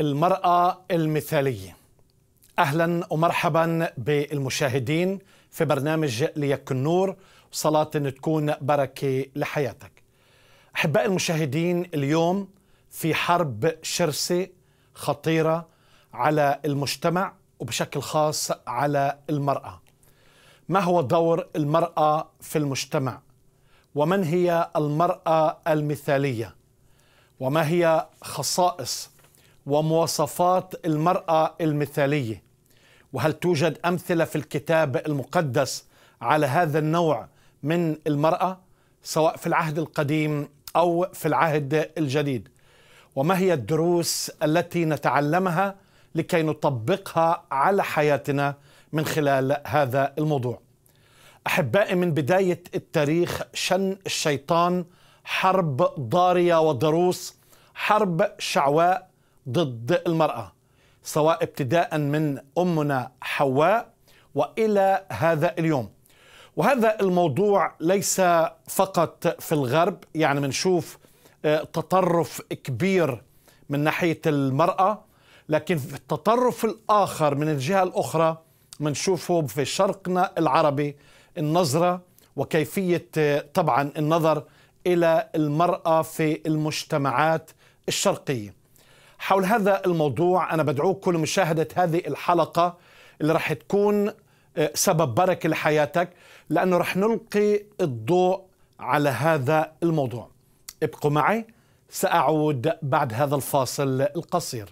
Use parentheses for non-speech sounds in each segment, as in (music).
المرأة المثالية أهلا ومرحبا بالمشاهدين في برنامج ليك النور صلاة تكون بركة لحياتك أحباء المشاهدين اليوم في حرب شرسة خطيرة على المجتمع وبشكل خاص على المرأة ما هو دور المرأة في المجتمع؟ ومن هي المرأة المثالية؟ وما هي خصائص ومواصفات المرأة المثالية وهل توجد أمثلة في الكتاب المقدس على هذا النوع من المرأة سواء في العهد القديم أو في العهد الجديد وما هي الدروس التي نتعلمها لكي نطبقها على حياتنا من خلال هذا الموضوع احبائي من بدايه التاريخ شن الشيطان حرب ضاريه وضروس حرب شعواء ضد المرأة سواء ابتداء من أمنا حواء وإلى هذا اليوم وهذا الموضوع ليس فقط في الغرب يعني بنشوف آه، تطرف كبير من ناحية المرأة لكن في التطرف الآخر من الجهة الأخرى بنشوفه في شرقنا العربي النظرة وكيفية آه، طبعا النظر إلى المرأة في المجتمعات الشرقية حول هذا الموضوع أنا بدعوكم لمشاهدة هذه الحلقة اللي رح تكون آه، سبب بركة لحياتك لأنه رح نلقي الضوء على هذا الموضوع ابقوا معي سأعود بعد هذا الفاصل القصير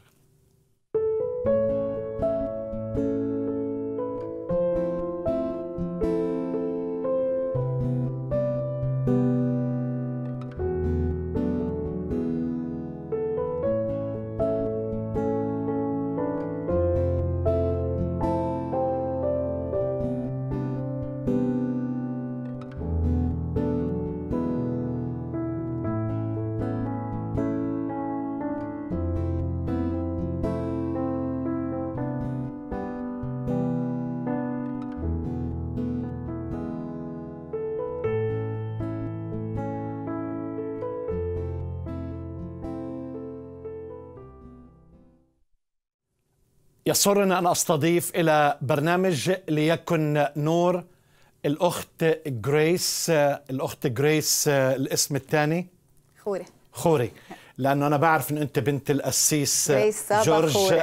يسرنا أن أستضيف إلى برنامج ليكن نور الأخت جريس الأخت جريس الاسم الثاني خوري خوري لأنه أنا بعرف أن أنت بنت القسيس جورج (laughs)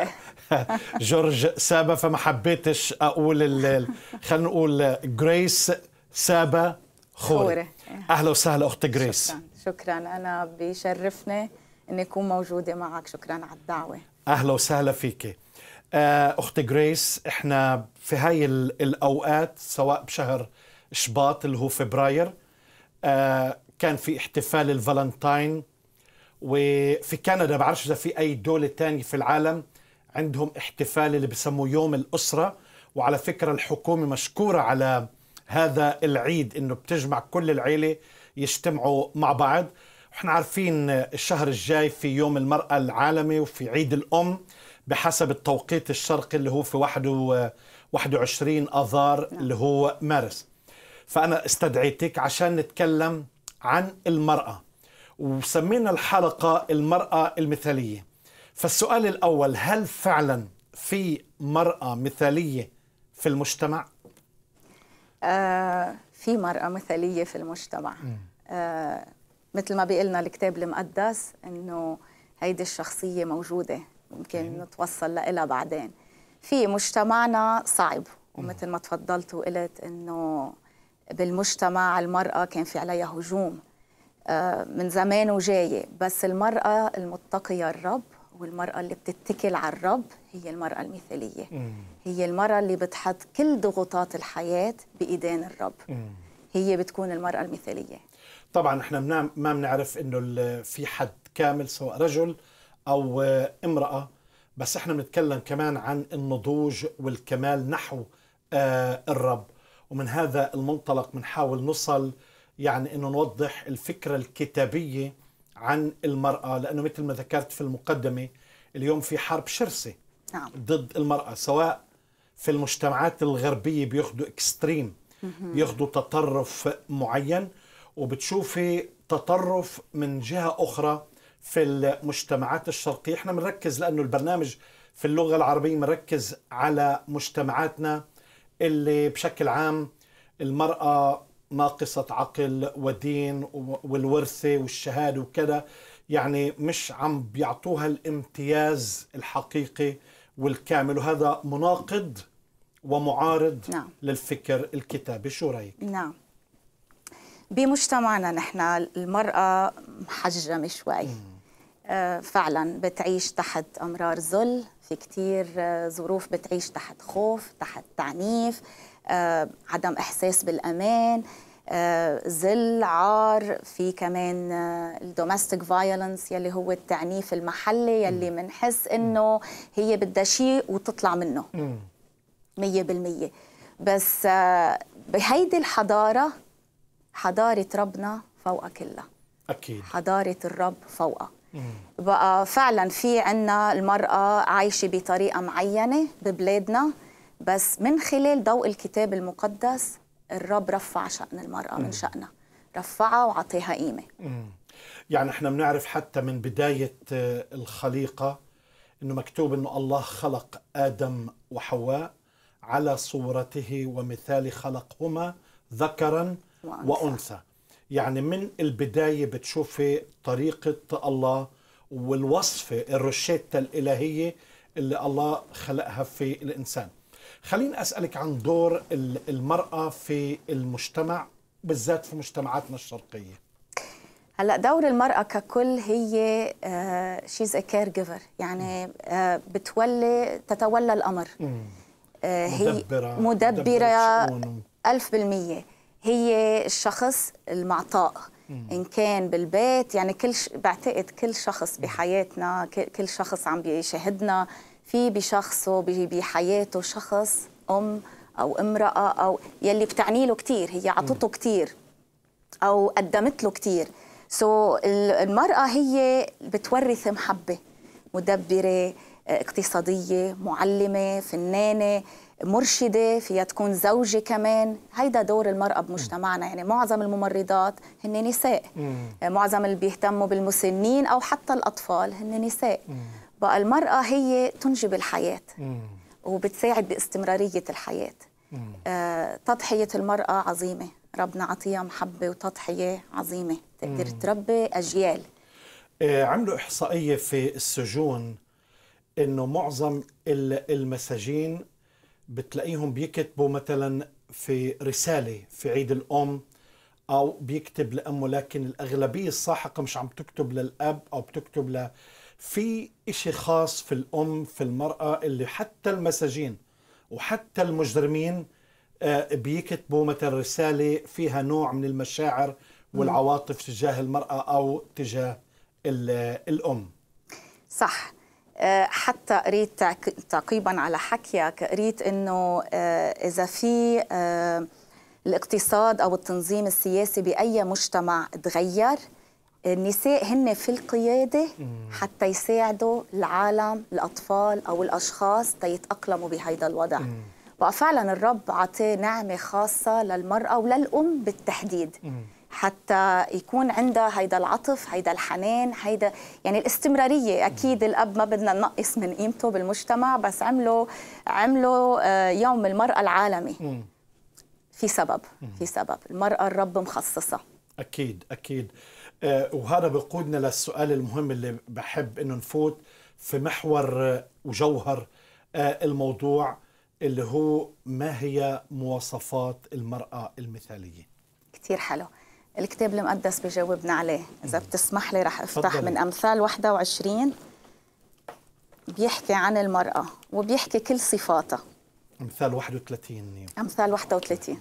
جورج سابا فما حبيتش أقول خلينا نقول جريس سابا خوري, خوري. أهلا وسهلا أخت جريس شكرا شكرا أنا بيشرفني أني أكون موجودة معك شكرا على الدعوة أهلا وسهلا فيكي آه، أخت جريس إحنا في هاي الأوقات سواء بشهر شباط اللي هو فبراير آه، كان في احتفال الفالنتاين وفي كندا بعرفش إذا في أي دولة تانية في العالم عندهم احتفال اللي بسموه يوم الأسرة وعلى فكرة الحكومة مشكورة على هذا العيد إنه بتجمع كل العيلة يجتمعوا مع بعض احنا عارفين الشهر الجاي في يوم المرأة العالمي وفي عيد الأم بحسب التوقيت الشرقي اللي هو في 21 اذار نعم. اللي هو مارس فانا استدعيتك عشان نتكلم عن المراه وسمينا الحلقه المراه المثاليه فالسؤال الاول هل فعلا في مراه مثاليه في المجتمع آه في مراه مثاليه في المجتمع آه مثل ما بيقلنا الكتاب المقدس انه هيدي الشخصيه موجوده ممكن نتوصل لها بعدين في مجتمعنا صعب ومثل ما تفضلت وقلت انه بالمجتمع المرأة كان في عليها هجوم آه، من زمان وجاية بس المرأة المتقية الرب والمرأة اللي بتتكل على الرب هي المرأة المثالية هي المرأة اللي بتحط كل ضغوطات الحياة بإيدين الرب هي بتكون المرأة المثالية طبعا احنا ما بنعرف انه في حد كامل سواء رجل او آه، امراه بس احنا بنتكلم كمان عن النضوج والكمال نحو آه، الرب ومن هذا المنطلق بنحاول نصل يعني انه نوضح الفكره الكتابيه عن المراه لانه مثل ما ذكرت في المقدمه اليوم في حرب شرسه نعم. ضد المراه سواء في المجتمعات الغربيه بياخذوا اكستريم بياخذوا تطرف معين وبتشوفي تطرف من جهه اخرى في المجتمعات الشرقية احنا بنركز لأنه البرنامج في اللغة العربية مركز على مجتمعاتنا اللي بشكل عام المرأة ناقصة عقل ودين والورثة والشهادة وكذا يعني مش عم بيعطوها الامتياز الحقيقي والكامل وهذا مناقض ومعارض نعم. للفكر الكتابي شو رايك نعم بمجتمعنا نحن المرأة محجمة شوي مم. آه، فعلا بتعيش تحت امرار ذل في كتير آه، ظروف بتعيش تحت خوف تحت تعنيف آه، عدم احساس بالامان ذل عار في كمان الدوميستيك فايولنس يلي هو التعنيف المحلي يلي بنحس انه هي بدها شيء وتطلع منه 100% بس بهيدي الحضاره حضاره ربنا فوق كلها اكيد حضاره الرب فوقها بقى فعلا في عنا المرأة عايشة بطريقة معينة ببلادنا بس من خلال ضوء الكتاب المقدس الرب رفع شأن المرأة من شأنها رفعها وعطيها قيمة يعني احنا بنعرف حتى من بداية آه، الخليقة انه مكتوب انه الله خلق آدم وحواء على صورته ومثال خلقهما ذكرا وأنثى, وأنثى. يعني من البداية بتشوفي طريقة الله والوصفة الروشيتا الإلهية اللي الله خلقها في الإنسان خليني أسألك عن دور المرأة في المجتمع بالذات في مجتمعاتنا الشرقية هلا دور المرأة ككل هي شيز ا كير جيفر يعني آه، بتولي تتولى الأمر آه، هي مدبرة مدبرة ألف بالمية هي الشخص المعطاء ان كان بالبيت يعني كل ش... بعتقد كل شخص بحياتنا كل شخص عم بيشاهدنا في بشخصه بحياته شخص ام او امراه او يلي بتعني له كثير هي عطته كثير او قدمت له كثير سو so, المراه هي بتورث محبه مدبره آه، اقتصاديه معلمه فنانه مرشده فيها تكون زوجه كمان هيدا دور المراه بمجتمعنا يعني معظم الممرضات هن نساء مم. معظم اللي بيهتموا بالمسنين او حتى الاطفال هن نساء مم. بقى المراه هي تنجب الحياه مم. وبتساعد باستمراريه الحياه آه، تضحيه المراه عظيمه ربنا عطيها محبه وتضحيه عظيمه تقدر تربي اجيال آه، عملوا احصائيه في السجون انه معظم المساجين بتلاقيهم بيكتبوا مثلا في رسالة في عيد الأم أو بيكتب لأمه لكن الأغلبية الساحقة مش عم تكتب للأب أو بتكتب ل في إشي خاص في الأم في المرأة اللي حتى المساجين وحتى المجرمين آه، بيكتبوا مثلا رسالة فيها نوع من المشاعر والعواطف تجاه المرأة أو تجاه الأم صح آه، حتى قريت تعقيبا على حكيك قريت انه آه، اذا في آه، الاقتصاد او التنظيم السياسي باي مجتمع تغير النساء هن في القياده حتى يساعدوا العالم الاطفال او الاشخاص تيتاقلموا بهيدا الوضع وفعلا الرب عطاه نعمه خاصه للمراه وللام بالتحديد حتى يكون عندها هيدا العطف هيدا الحنان هيدا يعني الاستمرارية أكيد الأب ما بدنا ننقص من قيمته بالمجتمع بس عملوا عملوا آه، يوم المرأة العالمي في سبب في سبب المرأة الرب مخصصها أكيد أكيد آه، وهذا بقودنا للسؤال المهم اللي بحب إنه نفوت في محور آه، وجوهر الموضوع اللي هو ما هي مواصفات المرأة المثالية كثير حلو الكتاب المقدس بجاوبنا عليه إذا بتسمح لي رح أفتح فضل. من أمثال 21 بيحكي عن المرأة وبيحكي كل صفاتها أمثال 31 أمثال 31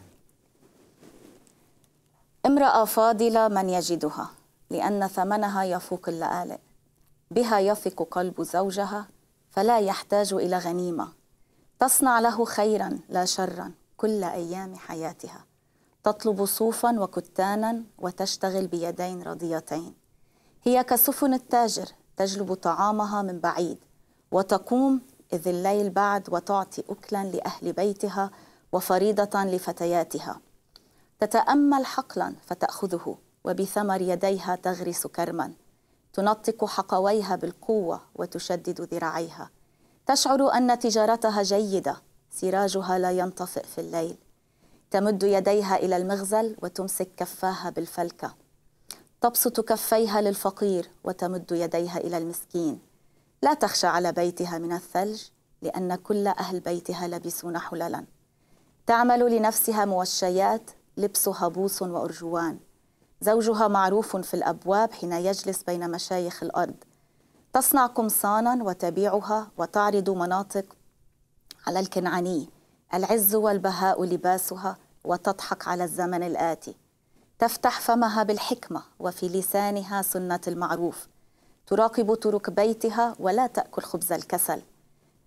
امرأة فاضلة من يجدها لأن ثمنها يفوق اللآلئ بها يثق قلب زوجها فلا يحتاج إلى غنيمة تصنع له خيرا لا شرا كل أيام حياتها تطلب صوفا وكتانا وتشتغل بيدين رضيتين هي كسفن التاجر تجلب طعامها من بعيد وتقوم إذ الليل بعد وتعطي أكلا لأهل بيتها وفريضة لفتياتها تتأمل حقلا فتأخذه وبثمر يديها تغرس كرما تنطق حقويها بالقوة وتشدد ذراعيها تشعر أن تجارتها جيدة سراجها لا ينطفئ في الليل تمد يديها إلى المغزل وتمسك كفاها بالفلكة تبسط كفيها للفقير وتمد يديها إلى المسكين لا تخشى على بيتها من الثلج لأن كل أهل بيتها لبسون حللا تعمل لنفسها موشيات لبسها بوص وأرجوان زوجها معروف في الأبواب حين يجلس بين مشايخ الأرض تصنع قمصانا وتبيعها وتعرض مناطق على الكنعاني العز والبهاء لباسها وتضحك على الزمن الآتي تفتح فمها بالحكمة وفي لسانها سنة المعروف تراقب طرق بيتها ولا تأكل خبز الكسل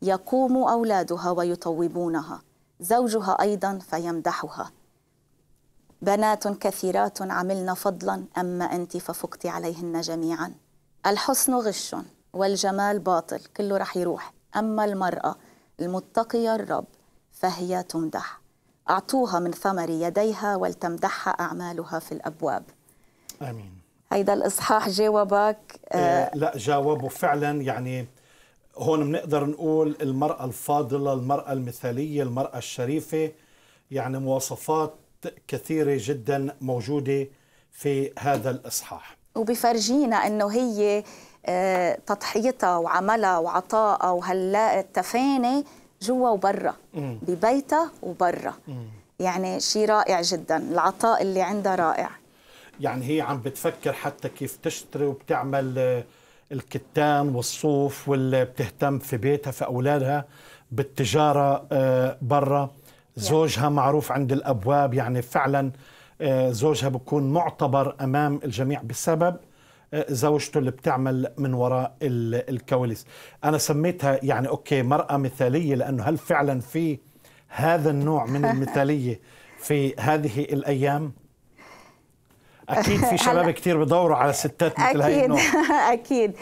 يقوم أولادها ويطوبونها زوجها أيضا فيمدحها بنات كثيرات عملن فضلا أما أنت ففقت عليهن جميعا الحسن غش والجمال باطل كله رح يروح أما المرأة المتقية الرب فهي تمدح أعطوها من ثمر يديها ولتمدحها أعمالها في الأبواب آمين هيدا الإصحاح جاوبك آه إيه، لا جاوبه فعلا يعني هون بنقدر نقول المرأة الفاضلة المرأة المثالية المرأة الشريفة يعني مواصفات كثيرة جدا موجودة في هذا الإصحاح وبفرجينا أنه هي آه، تضحيتها وعملها وعطائها وهلا التفاني جوا وبرا ببيتها وبرا يعني شيء رائع جدا العطاء اللي عندها رائع يعني هي عم بتفكر حتى كيف تشتري وبتعمل آه، الكتان والصوف واللي بتهتم في بيتها في أولادها بالتجارة آه، برا زوجها معروف عند الأبواب يعني فعلا آه، زوجها بكون معتبر أمام الجميع بسبب زوجته اللي بتعمل من وراء الكواليس انا سميتها يعني اوكي مرأة مثالية لانه هل فعلا في هذا النوع من (laughs) المثالية في هذه الايام اكيد في (laughs) شباب كثير بدوروا على ستات مثل هاي النوع (laughs) اكيد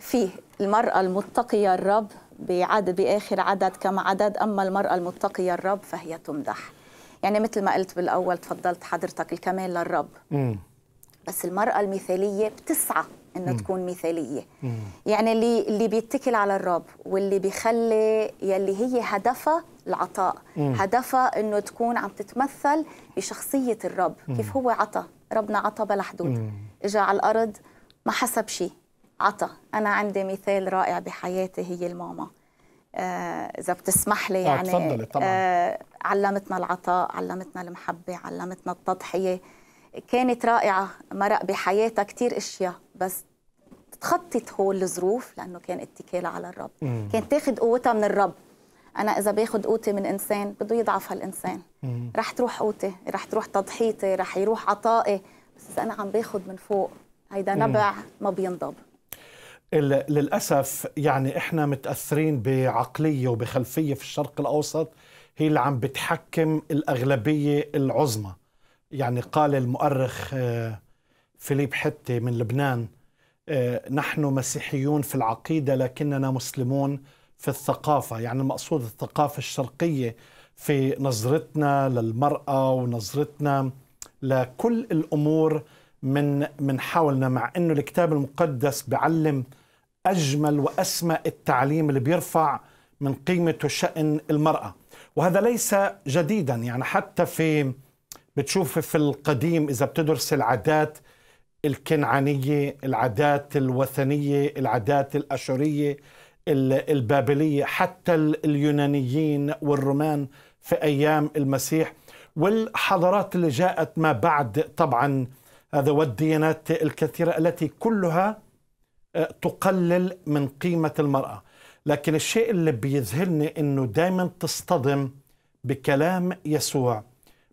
في المرأة المتقية الرب بعد بآخر عدد كم عدد أما المرأة المتقية الرب فهي تمدح يعني مثل ما قلت بالأول تفضلت حضرتك الكمال للرب مم. بس المرأة المثالية بتسعى انها تكون مثاليه يعني اللي اللي بيتكل على الرب واللي بيخلي يلي هي هدفها العطاء هدفها انه تكون عم تتمثل بشخصيه الرب كيف هو عطى ربنا عطى بلا حدود اجى على الارض ما حسب شيء عطى انا عندي مثال رائع بحياتي هي الماما آه، اذا آه بتسمح لي آه، يعني آه علمتنا العطاء علمتنا المحبه علمتنا التضحيه كانت رائعة مرق بحياتها كثير أشياء بس تخطط هول الظروف لأنه كان اتكال على الرب مم. كانت تاخد قوتها من الرب أنا إذا باخد قوتي من إنسان بده يضعف هالإنسان رح تروح قوتي رح تروح تضحيتي رح يروح عطائي بس إذا أنا عم باخد من فوق هيدا نبع ما بينضب للأسف يعني إحنا متأثرين بعقلية وبخلفية في الشرق الأوسط هي اللي عم بتحكم الأغلبية العظمى يعني قال المؤرخ آه، فيليب حتي من لبنان آه، نحن مسيحيون في العقيده لكننا مسلمون في الثقافه يعني المقصود الثقافه الشرقيه في نظرتنا للمراه ونظرتنا لكل الامور من من حولنا مع انه الكتاب المقدس بعلم اجمل واسمى التعليم اللي بيرفع من قيمه وشان المراه وهذا ليس جديدا يعني حتى في بتشوف في القديم إذا بتدرس العادات الكنعانية العادات الوثنية العادات الأشورية البابلية حتى اليونانيين والرومان في أيام المسيح والحضارات اللي جاءت ما بعد طبعا هذا والديانات الكثيرة التي كلها آه، تقلل من قيمة المرأة لكن الشيء اللي بيذهلني أنه دايما تصطدم بكلام يسوع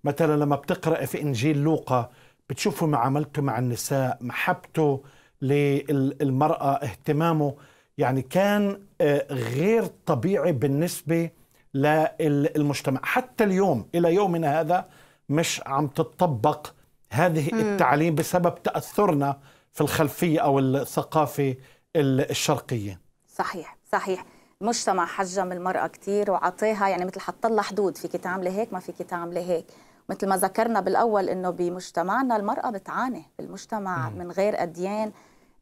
مثلا لما بتقرأ في إنجيل لوقا بتشوفوا معاملته مع النساء محبته للمرأة اهتمامه يعني كان آه، غير طبيعي بالنسبة للمجتمع حتى اليوم إلى يومنا هذا مش عم تتطبق هذه م. التعليم بسبب تأثرنا في الخلفية أو الثقافة الشرقية صحيح صحيح مجتمع حجم المرأة كتير وعطيها يعني مثل حط لها حدود فيك تعملي هيك ما فيك تعملي هيك مثل ما ذكرنا بالاول انه بمجتمعنا المراه بتعاني بالمجتمع من غير اديان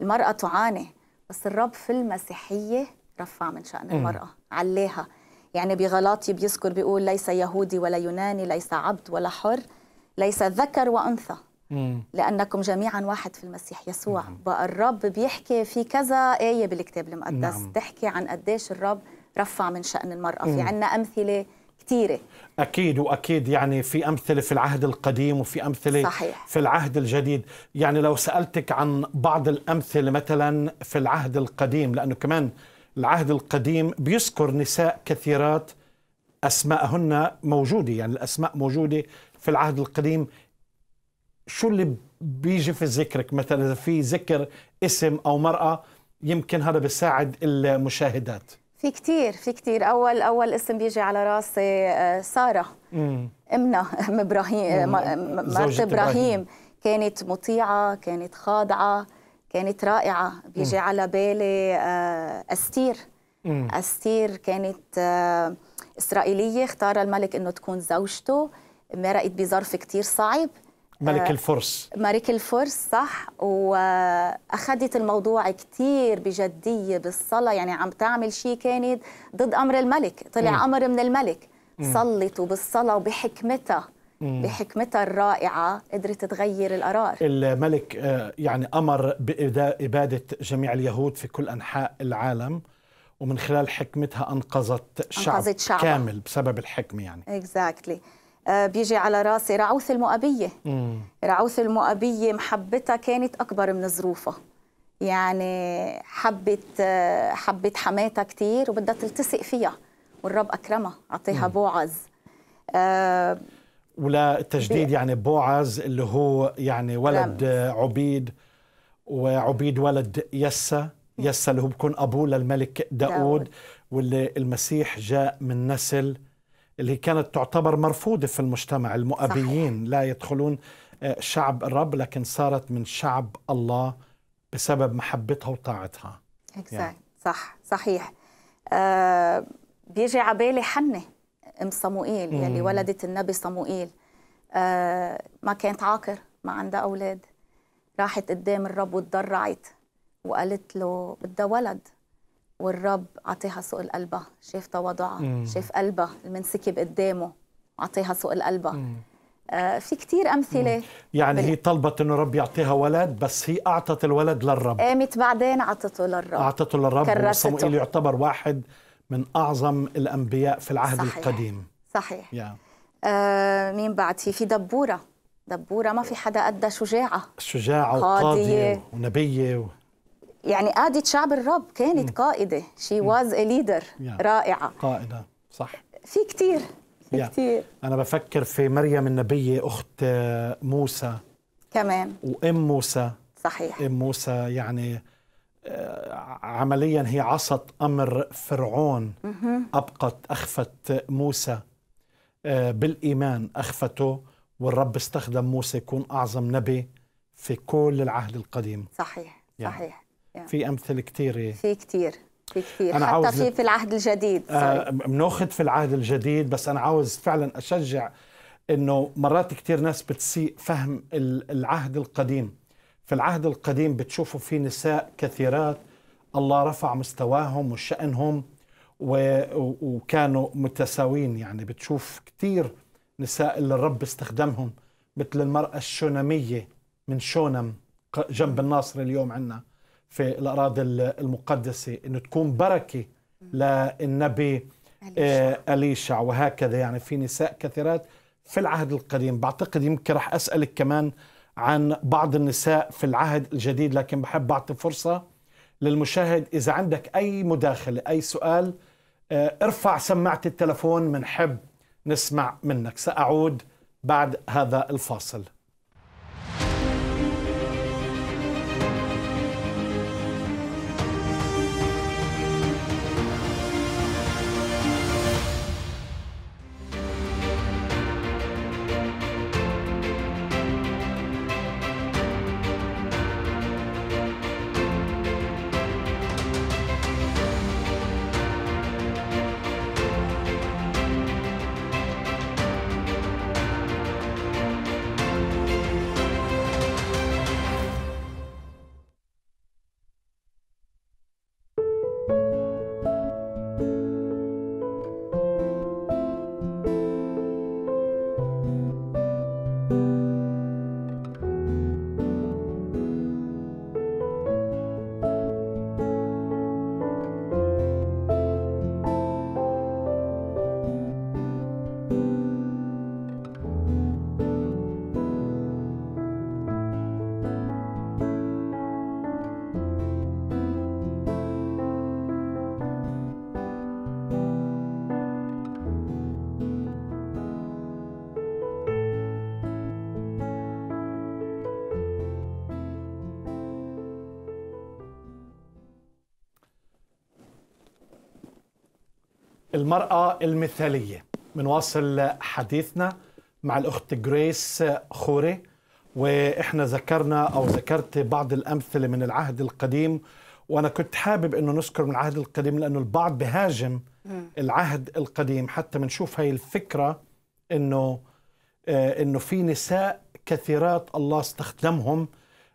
المراه تعاني بس الرب في المسيحيه رفع من شان المراه عليها يعني بغلاطي بيذكر بيقول ليس يهودي ولا يوناني ليس عبد ولا حر ليس ذكر وانثى لأنكم جميعا واحد في المسيح يسوع بقى الرب بيحكي في كذا آية بالكتاب المقدس نعم. تحكي عن قديش الرب رفع من شأن المرأة مم. في عنا أمثلة كثيره اكيد واكيد يعني في امثله في العهد القديم وفي امثله صحيح. في العهد الجديد يعني لو سالتك عن بعض الامثله مثلا في العهد القديم لانه كمان العهد القديم بيذكر نساء كثيرات اسماءهن موجوده يعني الاسماء موجوده في العهد القديم شو اللي بيجي في ذكرك مثلا اذا في ذكر اسم او مرأة يمكن هذا بيساعد المشاهدات في كثير في كثير اول اول اسم بيجي على راسي آه، ساره مم. امنا ام ابراهيم مرت ابراهيم كانت مطيعه كانت خاضعه كانت رائعه بيجي على بالي آه، استير استير كانت آه، اسرائيليه اختار الملك انه تكون زوجته مرقت بظرف كثير صعب ملك آه، الفرس ملك الفرس صح واخذت الموضوع كثير بجديه بالصلاه يعني عم تعمل شيء كانت ضد امر الملك طلع م. امر من الملك م. صلت وبالصلاه وبحكمتها بحكمتها الرائعة قدرت تغير القرار الملك آه، يعني أمر بإبادة جميع اليهود في كل أنحاء العالم ومن خلال حكمتها أنقذت شعب أنقذت شعب كامل بسبب الحكمة يعني exactly. آه، بيجي على راسي رعوث المؤبية رعوث المؤبية محبتها كانت أكبر من ظروفها يعني حبت آه، حبت حماتها كثير وبدها تلتصق فيها والرب أكرمها أعطيها بوعز أه ولا التجديد يعني بوعز اللي هو يعني ولد رمز. عبيد وعبيد ولد يسا يسا اللي هو بكون أبوه للملك داود, داود واللي المسيح جاء من نسل اللي كانت تعتبر مرفوضة في المجتمع المؤبيين صح. لا يدخلون آه، شعب الرب لكن صارت من شعب الله بسبب محبتها وطاعتها يعني. صح صحيح آه بيجي عبالي حنة ام صموئيل يلي ولدت النبي صموئيل آه ما كانت عاقر ما عندها اولاد راحت قدام الرب وتضرعت وقالت له بدها ولد والرب عطيها سوء القلبة شاف تواضعها شاف قلبها المنسكب قدامه عطيها سوء القلبة آه في كتير أمثلة مم. يعني بال... هي طلبت أنه رب يعطيها ولد بس هي أعطت الولد للرب قامت بعدين أعطته للرب أعطته للرب وصموئيل يعتبر واحد من أعظم الأنبياء في العهد صحيح. القديم صحيح yeah. آه مين بعد في في دبورة دبورة ما في حدا قدها شجاعة شجاعة وقاضية ونبية و... يعني قادة شعب الرب كانت م. قائدة شي واز ا ليدر رائعة قائدة صح في كتير في yeah. كتير أنا بفكر في مريم النبية أخت موسى كمان وأم موسى صحيح أم موسى يعني آه، عمليا هي عصت أمر فرعون أبقت أخفت موسى آه، بالإيمان أخفته والرب استخدم موسى يكون أعظم نبي في كل العهد القديم صحيح يعني. صحيح يعني. في امثله كثيره في كثير في كثير أنا حتى عاوز في في العهد الجديد بناخذ آه، في العهد الجديد بس انا عاوز فعلا اشجع انه مرات كثير ناس بتسيء فهم العهد القديم في العهد القديم بتشوفوا في نساء كثيرات الله رفع مستواهم وشأنهم وكانوا متساوين يعني بتشوف كثير نساء اللي الرب استخدمهم مثل المرأة الشونمية من شونم جنب الناصر اليوم عندنا في الأراضي المقدسة أنه تكون بركة للنبي آه، أليشع وهكذا يعني في نساء كثيرات في العهد القديم بعتقد يمكن رح أسألك كمان عن بعض النساء في العهد الجديد لكن بحب أعطي فرصة للمشاهد إذا عندك أي مداخلة أي سؤال آه، ارفع سماعة التلفون منحب نسمع منك سأعود بعد هذا الفاصل المرأة المثالية منواصل حديثنا مع الأخت جريس خوري وإحنا ذكرنا أو ذكرت بعض الأمثلة من العهد القديم وأنا كنت حابب أنه نذكر من العهد القديم لأنه البعض بهاجم العهد القديم حتى بنشوف هاي الفكرة أنه آه، أنه في نساء كثيرات الله استخدمهم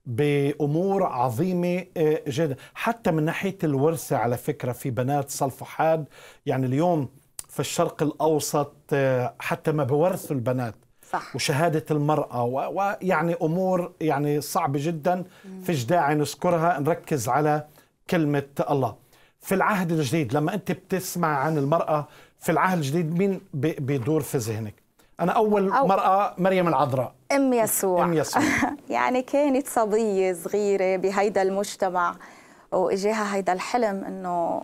بامور عظيمه آه، جدا حتى من ناحيه الورثه على فكره في بنات صلفحاد يعني اليوم في الشرق الاوسط آه، حتى ما بورثوا البنات صح. وشهادة المرأة ويعني أمور يعني صعبة جدا فيش داعي نذكرها نركز على كلمة الله في العهد الجديد لما أنت بتسمع عن المرأة في العهد الجديد مين بيدور في ذهنك أنا أول أو مرأة مريم العذراء أم يسوع أم يسوع (laughs) يعني كانت صبية صغيرة بهيدا المجتمع وإجاها هيدا الحلم إنه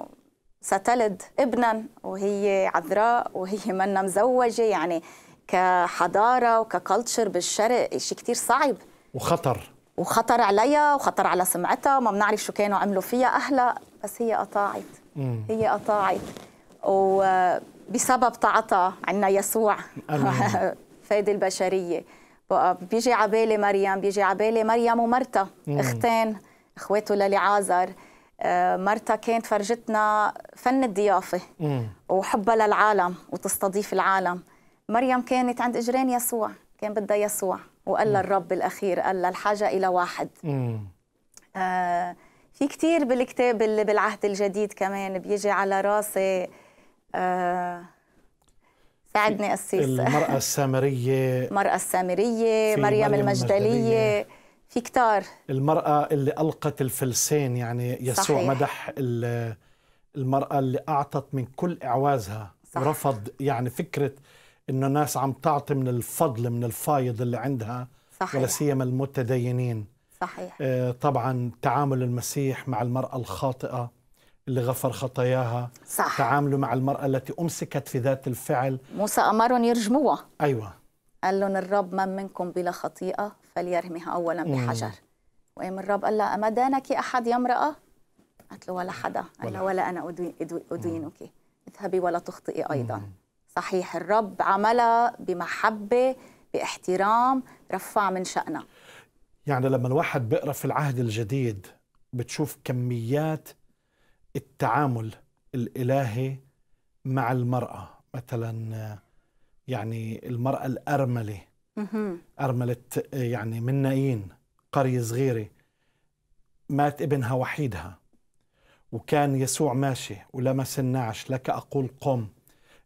ستلد ابنا وهي عذراء وهي منا مزوجة يعني كحضارة وككلتشر بالشرق شيء كتير صعب وخطر وخطر عليها وخطر على سمعتها ما بنعرف شو كانوا عملوا فيها أهلها بس هي قطاعت هي قطاعت و بسبب تعطى عنا يسوع (laughs) فايدة البشرية بيجي عبالي مريم بيجي عبالي مريم ومرتا اختين اخواته للعازر آه، مرتا كانت فرجتنا فن الضيافة وحبها للعالم وتستضيف العالم مريم كانت عند إجرين يسوع كان بدها يسوع وقال لها الرب الأخير قال لها الحاجة إلى واحد آه في كتير بالكتاب اللي بالعهد الجديد كمان بيجي على راسي آه ساعدني قسيس المرأة السامرية (laughs) المرأة السامرية مريم المجدلية في كتار المرأة اللي ألقت الفلسين يعني يسوع صحيح. مدح المرأة اللي أعطت من كل إعوازها صح. ورفض يعني فكرة إنه الناس عم تعطي من الفضل من الفايض اللي عندها صحيح. ولا سيما المتدينين صحيح آه، طبعا تعامل المسيح مع المرأة الخاطئة اللي غفر خطاياها صح تعاملوا مع المرأة التي أمسكت في ذات الفعل موسى أمرهم يرجموها أيوة قال لهم الرب من منكم بلا خطيئة فليرميها أولا بحجر وقام الرب قال لها أما دانك أحد يا امرأة؟ قالت له ولا حدا قال ولا, ولا أنا أدينك اذهبي ولا تخطئي أيضا مم. صحيح الرب عملها بمحبة باحترام رفع من شأنها يعني لما الواحد بيقرأ في العهد الجديد بتشوف كميات التعامل الالهي مع المراه مثلا يعني المراه الارمله ارمله يعني من نايين قريه صغيره مات ابنها وحيدها وكان يسوع ماشي ولمس النعش لك اقول قم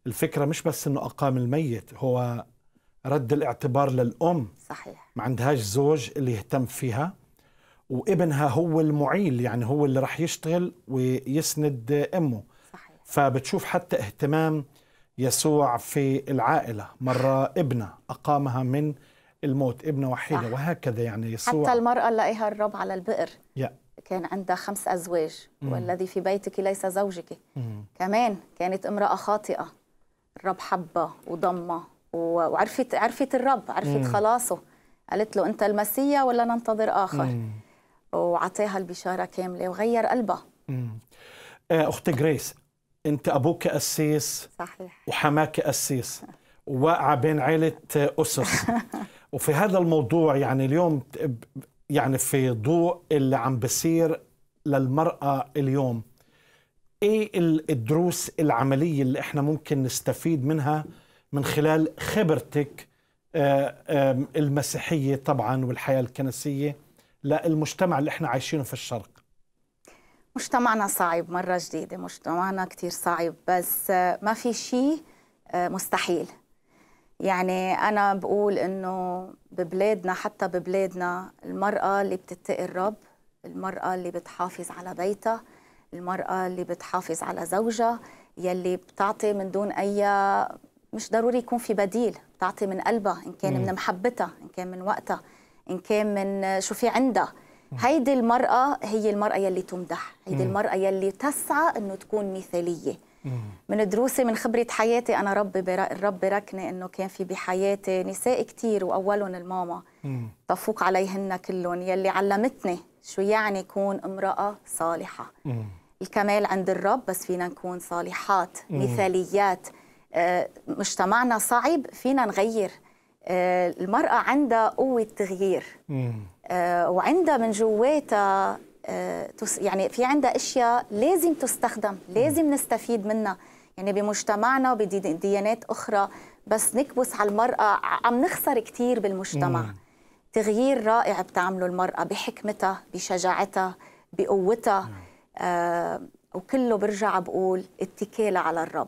الفكره مش بس انه اقام الميت هو رد الاعتبار للام صحيح ما عندهاش زوج اللي يهتم فيها وابنها هو المعيل يعني هو اللي راح يشتغل ويسند امه صحيح. فبتشوف حتى اهتمام يسوع في العائله مره ابنه اقامها من الموت ابنه وحيده صح. وهكذا يعني يسوع حتى المراه لقيها الرب على البئر yeah. كان عندها خمس ازواج مم. والذي في بيتك ليس زوجك مم. كمان كانت امراه خاطئه الرب حبه وضمه وعرفت عرفت الرب عرفت مم. خلاصه قالت له انت المسيا ولا ننتظر اخر مم. وعطاها البشاره كامله وغير قلبها آه، اخت جريس انت ابوك اسيس صحيح وحماك اسيس وواقعه بين عيله اسس (laughs) وفي هذا الموضوع يعني اليوم يعني في ضوء اللي عم بصير للمراه اليوم ايه الدروس العمليه اللي احنا ممكن نستفيد منها من خلال خبرتك آه، المسيحيه طبعا والحياه الكنسيه للمجتمع اللي احنا عايشينه في الشرق مجتمعنا صعب مرة جديدة مجتمعنا كتير صعب بس ما في شيء آه، مستحيل يعني أنا بقول إنه ببلادنا حتى ببلادنا المرأة اللي بتتقي الرب المرأة اللي بتحافظ على بيتها المرأة اللي بتحافظ على زوجها يلي بتعطي من دون أي مش ضروري يكون في بديل بتعطي من قلبها إن كان م. من محبتها إن كان من وقتها إن كان من شو في عندها هيدي المرأة هي المرأة يلي تمدح هيدي المرأة يلي تسعى أنه تكون مثالية من دروسي من خبرة حياتي أنا ربي الرب بركني أنه كان في بحياتي نساء كتير وأولهم الماما تفوق عليهن كلهم يلي علمتني شو يعني كون امرأة صالحة الكمال عند الرب بس فينا نكون صالحات مثاليات آه، مجتمعنا صعب فينا نغير آه، المرأة عندها قوة تغيير آه، وعندها من جواتها آه، يعني في عندها أشياء لازم تستخدم لازم نستفيد منها يعني بمجتمعنا وبديانات أخرى بس نكبس على المرأة عم نخسر كثير بالمجتمع تغيير رائع بتعمله المرأة بحكمتها بشجاعتها بقوتها نعم. وكله برجع بقول اتكال على الرب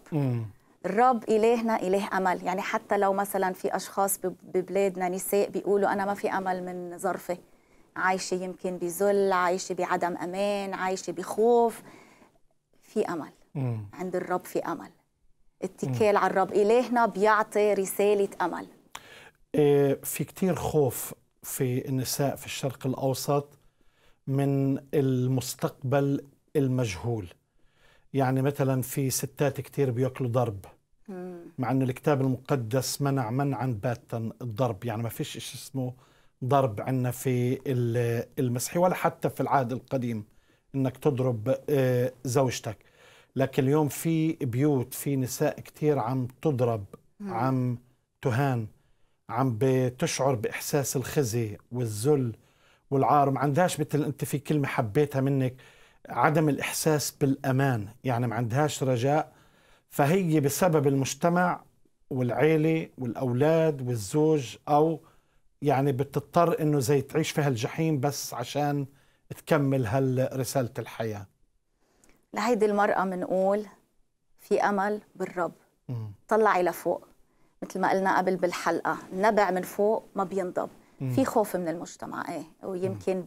الرب إلهنا إله أمل يعني حتى لو مثلا في أشخاص ببلادنا نساء بيقولوا أنا ما في أمل من ظرفي عايشة يمكن بذل عايشة بعدم أمان عايشة بخوف في أمل مم. عند الرب في أمل اتكال مم. على الرب إلهنا بيعطي رسالة أمل إيه، في كتير خوف في النساء في الشرق الأوسط من المستقبل المجهول يعني مثلا في ستات كثير بياكلوا ضرب مع انه الكتاب المقدس منع منعا باتا الضرب يعني ما فيش شيء اسمه ضرب عندنا في المسيحي ولا حتى في العهد القديم انك تضرب آه، زوجتك لكن اليوم في بيوت في نساء كثير عم تضرب عم تهان عم بتشعر باحساس الخزي والذل والعار ما عندهاش مثل انت في كلمه حبيتها منك عدم الإحساس بالأمان يعني ما عندهاش رجاء فهي بسبب المجتمع والعيلة والأولاد والزوج أو يعني بتضطر انه زي تعيش في هالجحيم بس عشان تكمل هالرسالة الحياة لهيدي المرأة منقول في أمل بالرب طلعي لفوق مثل ما قلنا قبل بالحلقة نبع من فوق ما بينضب في خوف من المجتمع ايه ويمكن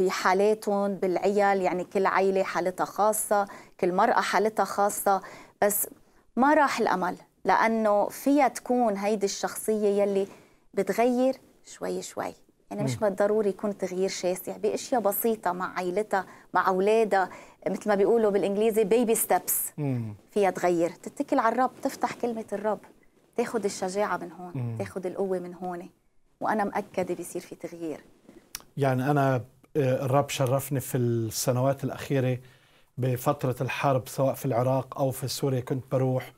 بحالاتهم بالعيال يعني كل عيله حالتها خاصه كل مراه حالتها خاصه بس ما راح الامل لانه فيها تكون هيدي الشخصيه يلي بتغير شوي شوي يعني مش بالضروري يكون تغيير شاسع باشياء بسيطه مع عيلتها مع اولادها مثل ما بيقولوا بالانجليزي بيبي ستبس فيها تغير تتكل على الرب تفتح كلمه الرب تاخذ الشجاعه من هون تاخذ القوه من هون وانا مأكده بيصير في تغيير يعني انا آه، الرب شرفني في السنوات الاخيره بفتره الحرب سواء في العراق او في سوريا كنت بروح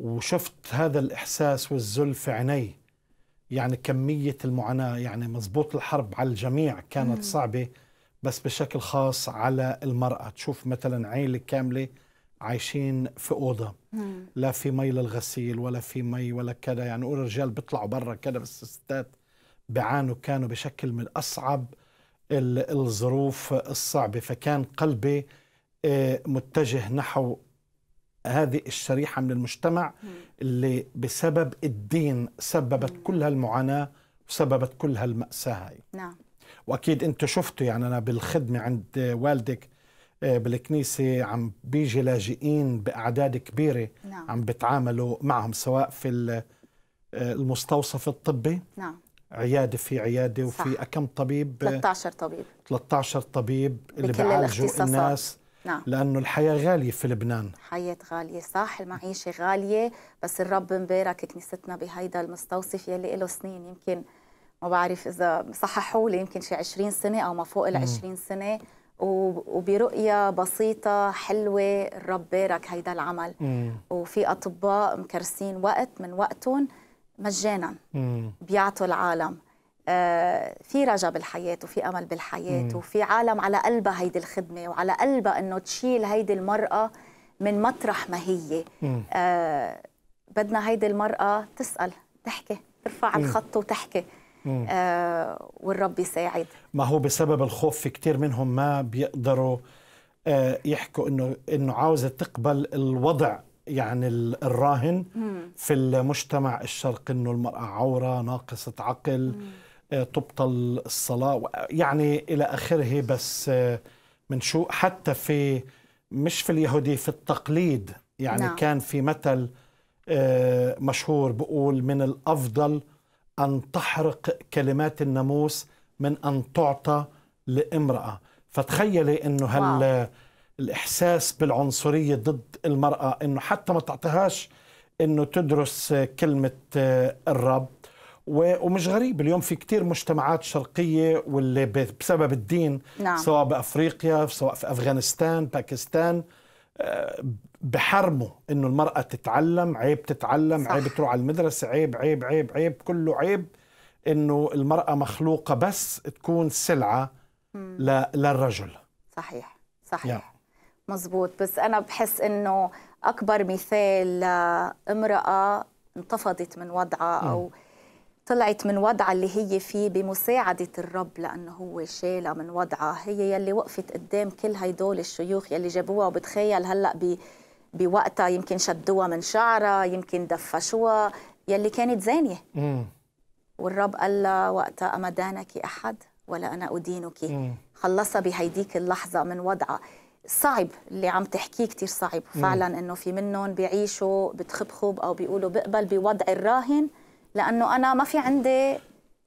وشفت هذا الاحساس والذل في عيني يعني كميه المعاناه يعني مزبوط الحرب على الجميع كانت صعبه بس بشكل خاص على المراه تشوف مثلا عيله كامله عايشين في اوضه لا في مي للغسيل ولا في مي ولا كذا يعني قول الرجال بيطلعوا برا كذا بس الستات بعانوا كانوا بشكل من أصعب الظروف الصعبة فكان قلبي آه، متجه نحو هذه الشريحة من المجتمع اللي بسبب الدين سببت كل هالمعاناة وسببت كل هالمأساة هاي نعم وأكيد أنت شفتوا يعني أنا بالخدمة عند والدك آه، بالكنيسة عم بيجي لاجئين بأعداد كبيرة نعم. عم بتعاملوا معهم سواء في آه، المستوصف الطبي نعم عياده في عياده وفي صح. كم طبيب 13 طبيب 13 طبيب اللي بيعالجوا الناس نعم. لانه الحياه غاليه في لبنان حياه غاليه صح المعيشه غاليه بس الرب مبارك كنيستنا بهيدا المستوصف يلي له سنين يمكن ما بعرف اذا صححوا لي يمكن شي 20 سنه او ما فوق ال 20 سنه وبرؤية بسيطة حلوة الرب بارك هيدا العمل مم. وفي أطباء مكرسين وقت من وقتهم مجانا بيعطوا العالم آه، في رجا بالحياة وفي أمل بالحياة مم. وفي عالم على قلبها هيدي الخدمة وعلى قلبها أنه تشيل هيدي المرأة من مطرح ما هي آه بدنا هيدي المرأة تسأل تحكي ترفع مم. الخط وتحكي آه والرب يساعد ما هو بسبب الخوف في كثير منهم ما بيقدروا آه يحكوا انه انه عاوزه تقبل الوضع يعني الراهن في المجتمع الشرقي انه المراه عوره ناقصه عقل آه، تبطل الصلاه يعني الى اخره بس آه، من شو حتى في مش في اليهودي في التقليد يعني نعم. كان في مثل آه، مشهور بقول من الافضل ان تحرق كلمات الناموس من ان تعطى لامراه فتخيلي انه هال واو. الاحساس بالعنصريه ضد المراه انه حتى ما تعطيهاش انه تدرس كلمه آه، الرب ومش غريب اليوم في كتير مجتمعات شرقية واللي بسبب الدين نعم. سواء بأفريقيا سواء في أفغانستان باكستان آه، بحرموا انه المرأة تتعلم عيب تتعلم صح. عيب تروح على المدرسة عيب عيب عيب عيب كله عيب انه المرأة مخلوقة بس تكون سلعة للرجل صحيح صحيح yeah. مزبوط بس أنا بحس إنه أكبر مثال لامرأة انتفضت من وضعها أو طلعت من وضعها اللي هي فيه بمساعدة الرب لأنه هو شالها من وضعها هي يلي وقفت قدام كل هيدول الشيوخ يلي جابوها وبتخيل هلأ ب بوقتها يمكن شدوها من شعرها يمكن دفشوها يلي كانت زانية والرب قال لها وقتها أما دانك أحد ولا أنا أدينك خلصها بهيديك اللحظة من وضعها صعب اللي عم تحكيه كثير صعب فعلا انه في منهم بيعيشوا بتخبخب او بيقولوا بقبل بوضع الراهن لانه انا ما في عندي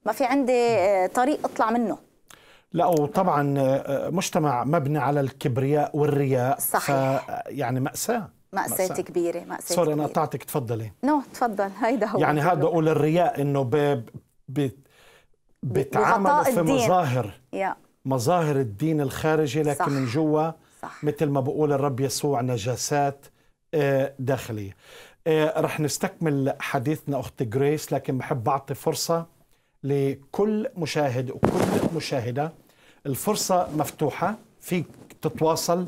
ما في عندي آه، طريق اطلع منه لا وطبعا آه، مجتمع مبني على الكبرياء والرياء صحيح يعني مأساة مأساة, مأساة كبيرة مأساة سوري أنا قطعتك تفضلي نو تفضل (laughs) هيدا هو يعني هذا بقول الرياء إنه ب... بتعامل في الدين. مظاهر yeah. مظاهر الدين الخارجي لكن صح. من جوا صح. مثل ما بقول الرب يسوع نجاسات آه، داخلية آه، رح نستكمل حديثنا أخت جريس لكن بحب أعطي فرصة لكل مشاهد وكل مشاهدة الفرصة مفتوحة فيك تتواصل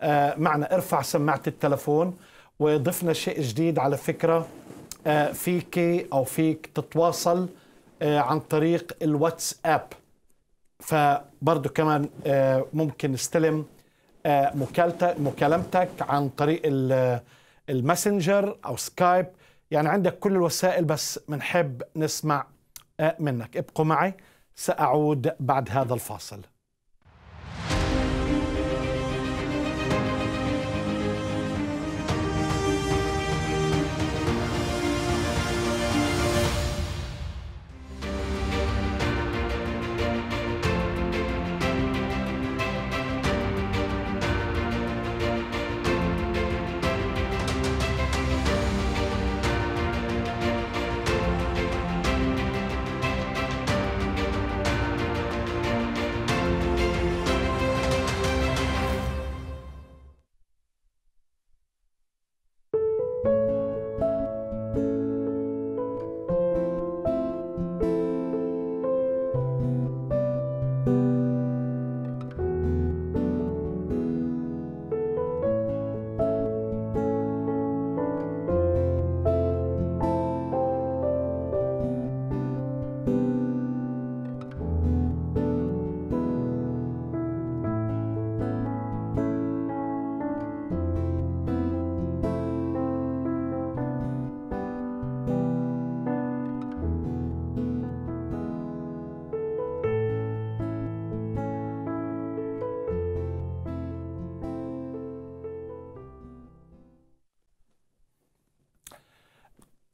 آه، معنا ارفع سماعة التلفون وضفنا شيء جديد على فكرة فيك أو فيك تتواصل عن طريق الواتس أب فبرضو كمان ممكن نستلم آه، مكالمتك عن طريق الماسنجر او سكايب يعني عندك كل الوسائل بس بنحب نسمع آه، منك ابقوا معي ساعود بعد هذا الفاصل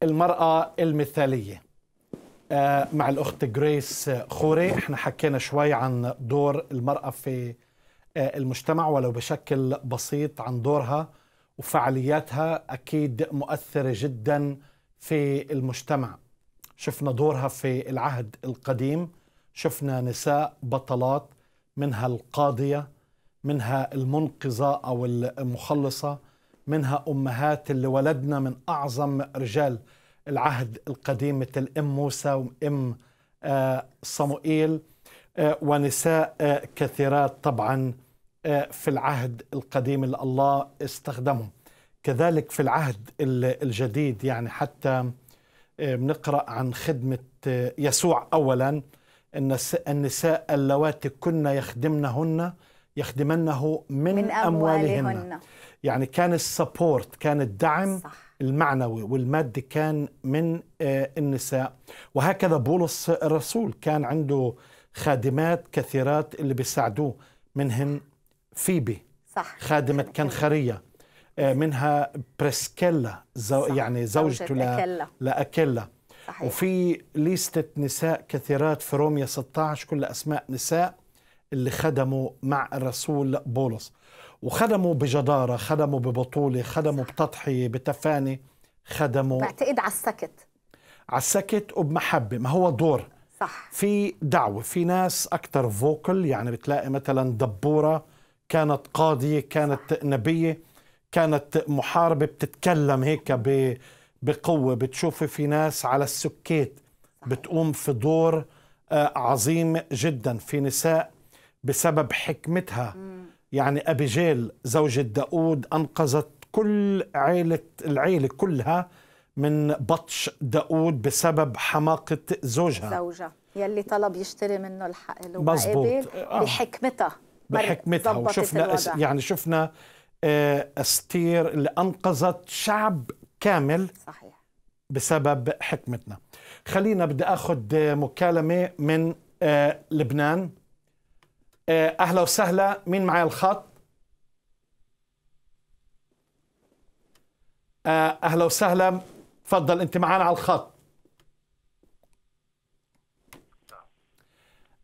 المرأة المثالية آه، مع الأخت جريس خوري احنا حكينا شوي عن دور المرأة في آه، المجتمع ولو بشكل بسيط عن دورها وفعالياتها أكيد مؤثرة جدا في المجتمع شفنا دورها في العهد القديم شفنا نساء بطلات منها القاضية منها المنقذة أو المخلصة منها أمهات اللي ولدنا من أعظم رجال العهد القديم مثل أم موسى وأم آه، صموئيل آه، ونساء آه، كثيرات طبعا في العهد القديم اللي الله استخدمهم كذلك في العهد الجديد يعني حتى بنقرأ عن خدمة يسوع أولا النساء اللواتي كن يخدمنهن يخدمنه من, من أموالهن. أموالهن يعني كان السبورت كان الدعم صح. المعنوي والمادي كان من آه، النساء وهكذا بولس الرسول كان عنده خادمات كثيرات اللي بيساعدوه منهن فيبي صح. خادمة كنخرية آه، منها بريسكيلا زو يعني زوجته لأكلا, لأكيلا صحيح. وفي ليستة نساء كثيرات في روميا 16 كل أسماء نساء اللي خدموا مع الرسول بولس وخدموا بجدارة خدموا ببطولة خدموا بتضحية بتفاني خدموا بعتقد على السكت على السكت وبمحبة ما هو دور صح في دعوة في ناس أكثر فوكل يعني بتلاقي مثلا دبورة كانت قاضية كانت نبية كانت محاربة بتتكلم هيك بقوة بتشوفي في ناس على السكيت بتقوم في دور آه، عظيم جدا في نساء بسبب حكمتها يعني أبيجيل زوجة داود أنقذت كل عيلة العيلة كلها من بطش داود بسبب حماقة زوجها زوجها يلي طلب يشتري منه الحق مزبوط آه. بحكمتها بحكمتها وشفنا يعني شفنا آه، استير اللي انقذت شعب كامل صحيح بسبب حكمتنا خلينا بدي اخذ مكالمه من آه، لبنان آه، اهلا وسهلا مين معي الخط آه، اهلا وسهلا تفضل انت معنا على الخط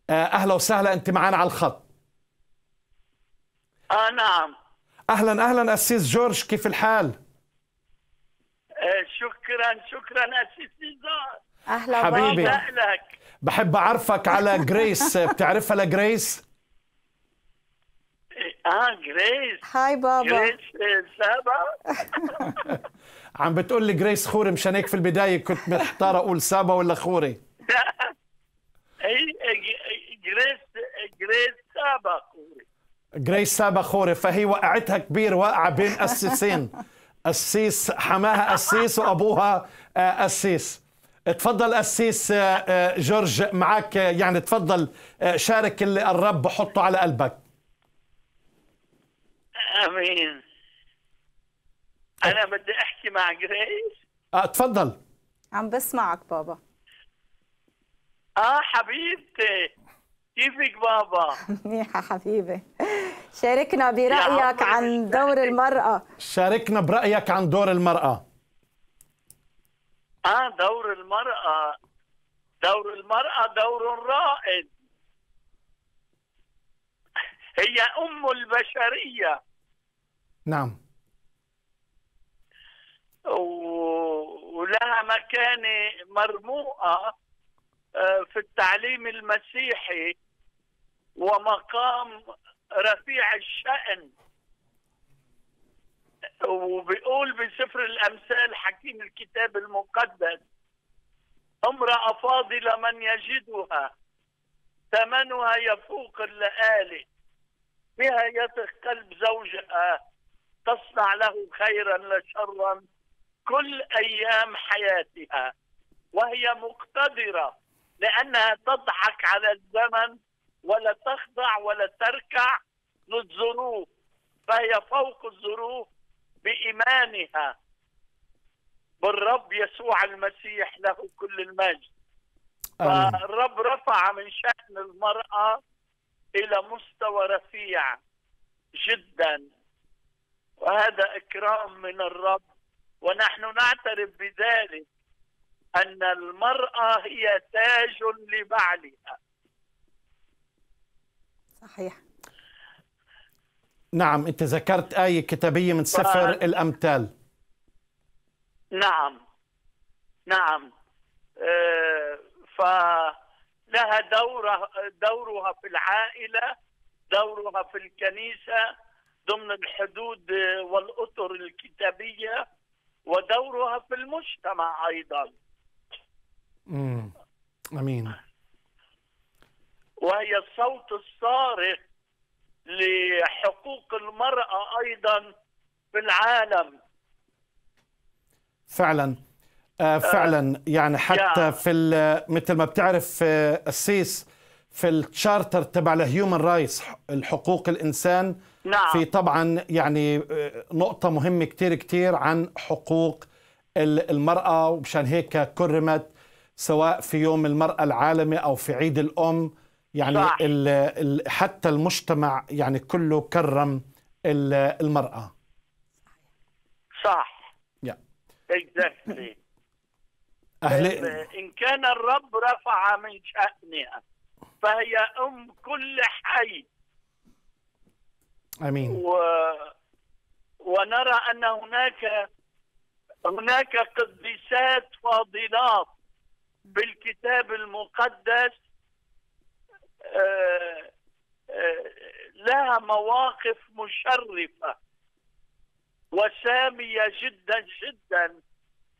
آه، اهلا وسهلا انت معنا على الخط اه نعم اهلا اهلا اسيس جورج كيف الحال شكرا شكرا اسيس نزار اهلا حبيبي لك بحب اعرفك على (laughs) جريس بتعرفها لجريس اه جريس هاي بابا جريس إيه، سابا (laughs) عم بتقول لي جريس خوري مشان هيك في البدايه كنت محتار اقول سابا ولا خوري لا (laughs) إيه، إيه، جريس جريس سابا خوري جريس سابا خوري فهي وقعتها كبير واقعه بين قسيسين قسيس (laughs) حماها قسيس وابوها قسيس آه، تفضل قسيس آه، آه، جورج معك يعني تفضل شارك اللي الرب بحطه على قلبك امين انا بدي احكي مع جريس اه تفضل عم بسمعك بابا اه حبيبتي كيفك بابا (laughs) منيحه حبيبي شاركنا برايك عن دور المراه شاركنا برايك عن دور المراه اه دور المراه دور المراه دور رائد هي ام البشريه نعم ولها مكانة مرموقة آه، في التعليم المسيحي ومقام رفيع الشأن وبيقول بسفر الأمثال حكيم الكتاب المقدس امرأة فاضلة من يجدها ثمنها يفوق اللآلئ بها يثق قلب زوجها تصنع له خيرا لا شرا كل ايام حياتها وهي مقتدره لانها تضحك على الزمن ولا تخضع ولا تركع للظروف فهي فوق الظروف بايمانها بالرب يسوع المسيح له كل المجد فالرب رفع من شأن المرأة إلى مستوى رفيع جدا وهذا إكرام من الرب ونحن نعترف بذلك أن المرأة هي تاج لبعلها صحيح نعم أنت ذكرت آية كتابية من سفر ف... الأمثال نعم نعم آه، فلها دورها دورها في العائلة دورها في الكنيسة ضمن الحدود آه، والاطر الكتابيه ودورها في المجتمع ايضا. امم امين. وهي الصوت الصارخ لحقوق المراه ايضا في العالم. فعلا آه، آه، فعلا يعني حتى في مثل ما بتعرف السيس في التشارتر تبع الهيومن رايتس الحقوق الانسان نعم. في طبعا يعني آه، نقطة مهمة كتير كتير عن حقوق المرأة ومشان هيك كرمت سواء في يوم المرأة العالمي أو في عيد الأم يعني الـ الـ حتى المجتمع يعني كله كرم المرأة صح yeah. exactly. إن كان الرب رفع من شأنها فهي أم كل حي امين و... ونرى ان هناك هناك قديسات فاضلات بالكتاب المقدس آه، آه، لها مواقف مشرفه وساميه جدا جدا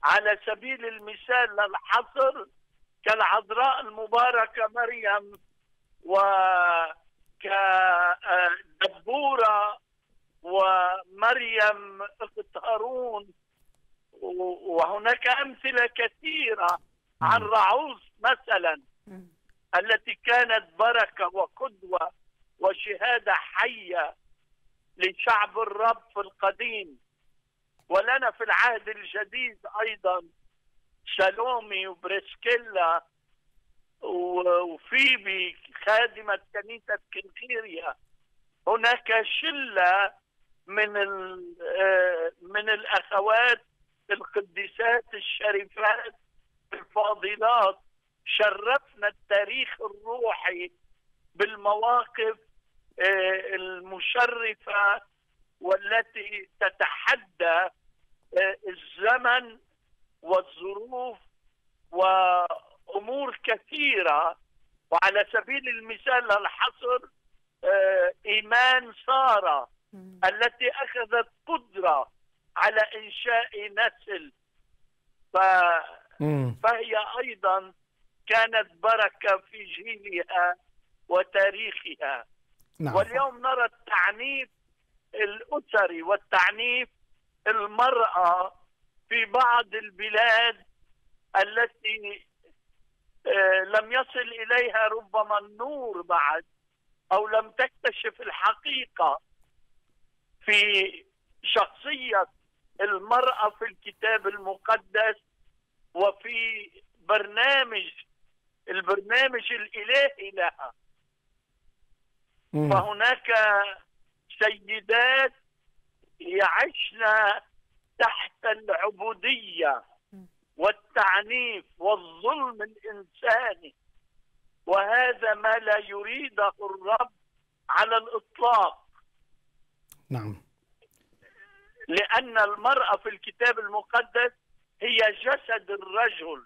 على سبيل المثال للحصر كالعذراء المباركه مريم و كدبوره ومريم اخت هارون وهناك امثله كثيره عن رعوز مثلا التي كانت بركه وقدوه وشهاده حيه لشعب الرب في القديم ولنا في العهد الجديد ايضا شالومي وبريسكيلا وفيبي خادمة كنيسة كنتيريا هناك شلة من آه، من الأخوات القديسات الشريفات الفاضلات شرفنا التاريخ الروحي بالمواقف آه، المشرفة والتي تتحدى آه، الزمن والظروف وأمور كثيرة وعلى سبيل المثال الحصر آه، إيمان سارة التي أخذت قدرة على إنشاء نسل فهي أيضا كانت بركة في جيلها وتاريخها نعم. واليوم نرى التعنيف الأسري والتعنيف المرأة في بعض البلاد التي آه، لم يصل اليها ربما النور بعد او لم تكتشف الحقيقه في شخصيه المراه في الكتاب المقدس وفي برنامج البرنامج الالهي لها فهناك سيدات يعشن تحت العبوديه والتعنيف والظلم الإنساني وهذا ما لا يريده الرب على الإطلاق نعم لأن المرأة في الكتاب المقدس هي جسد الرجل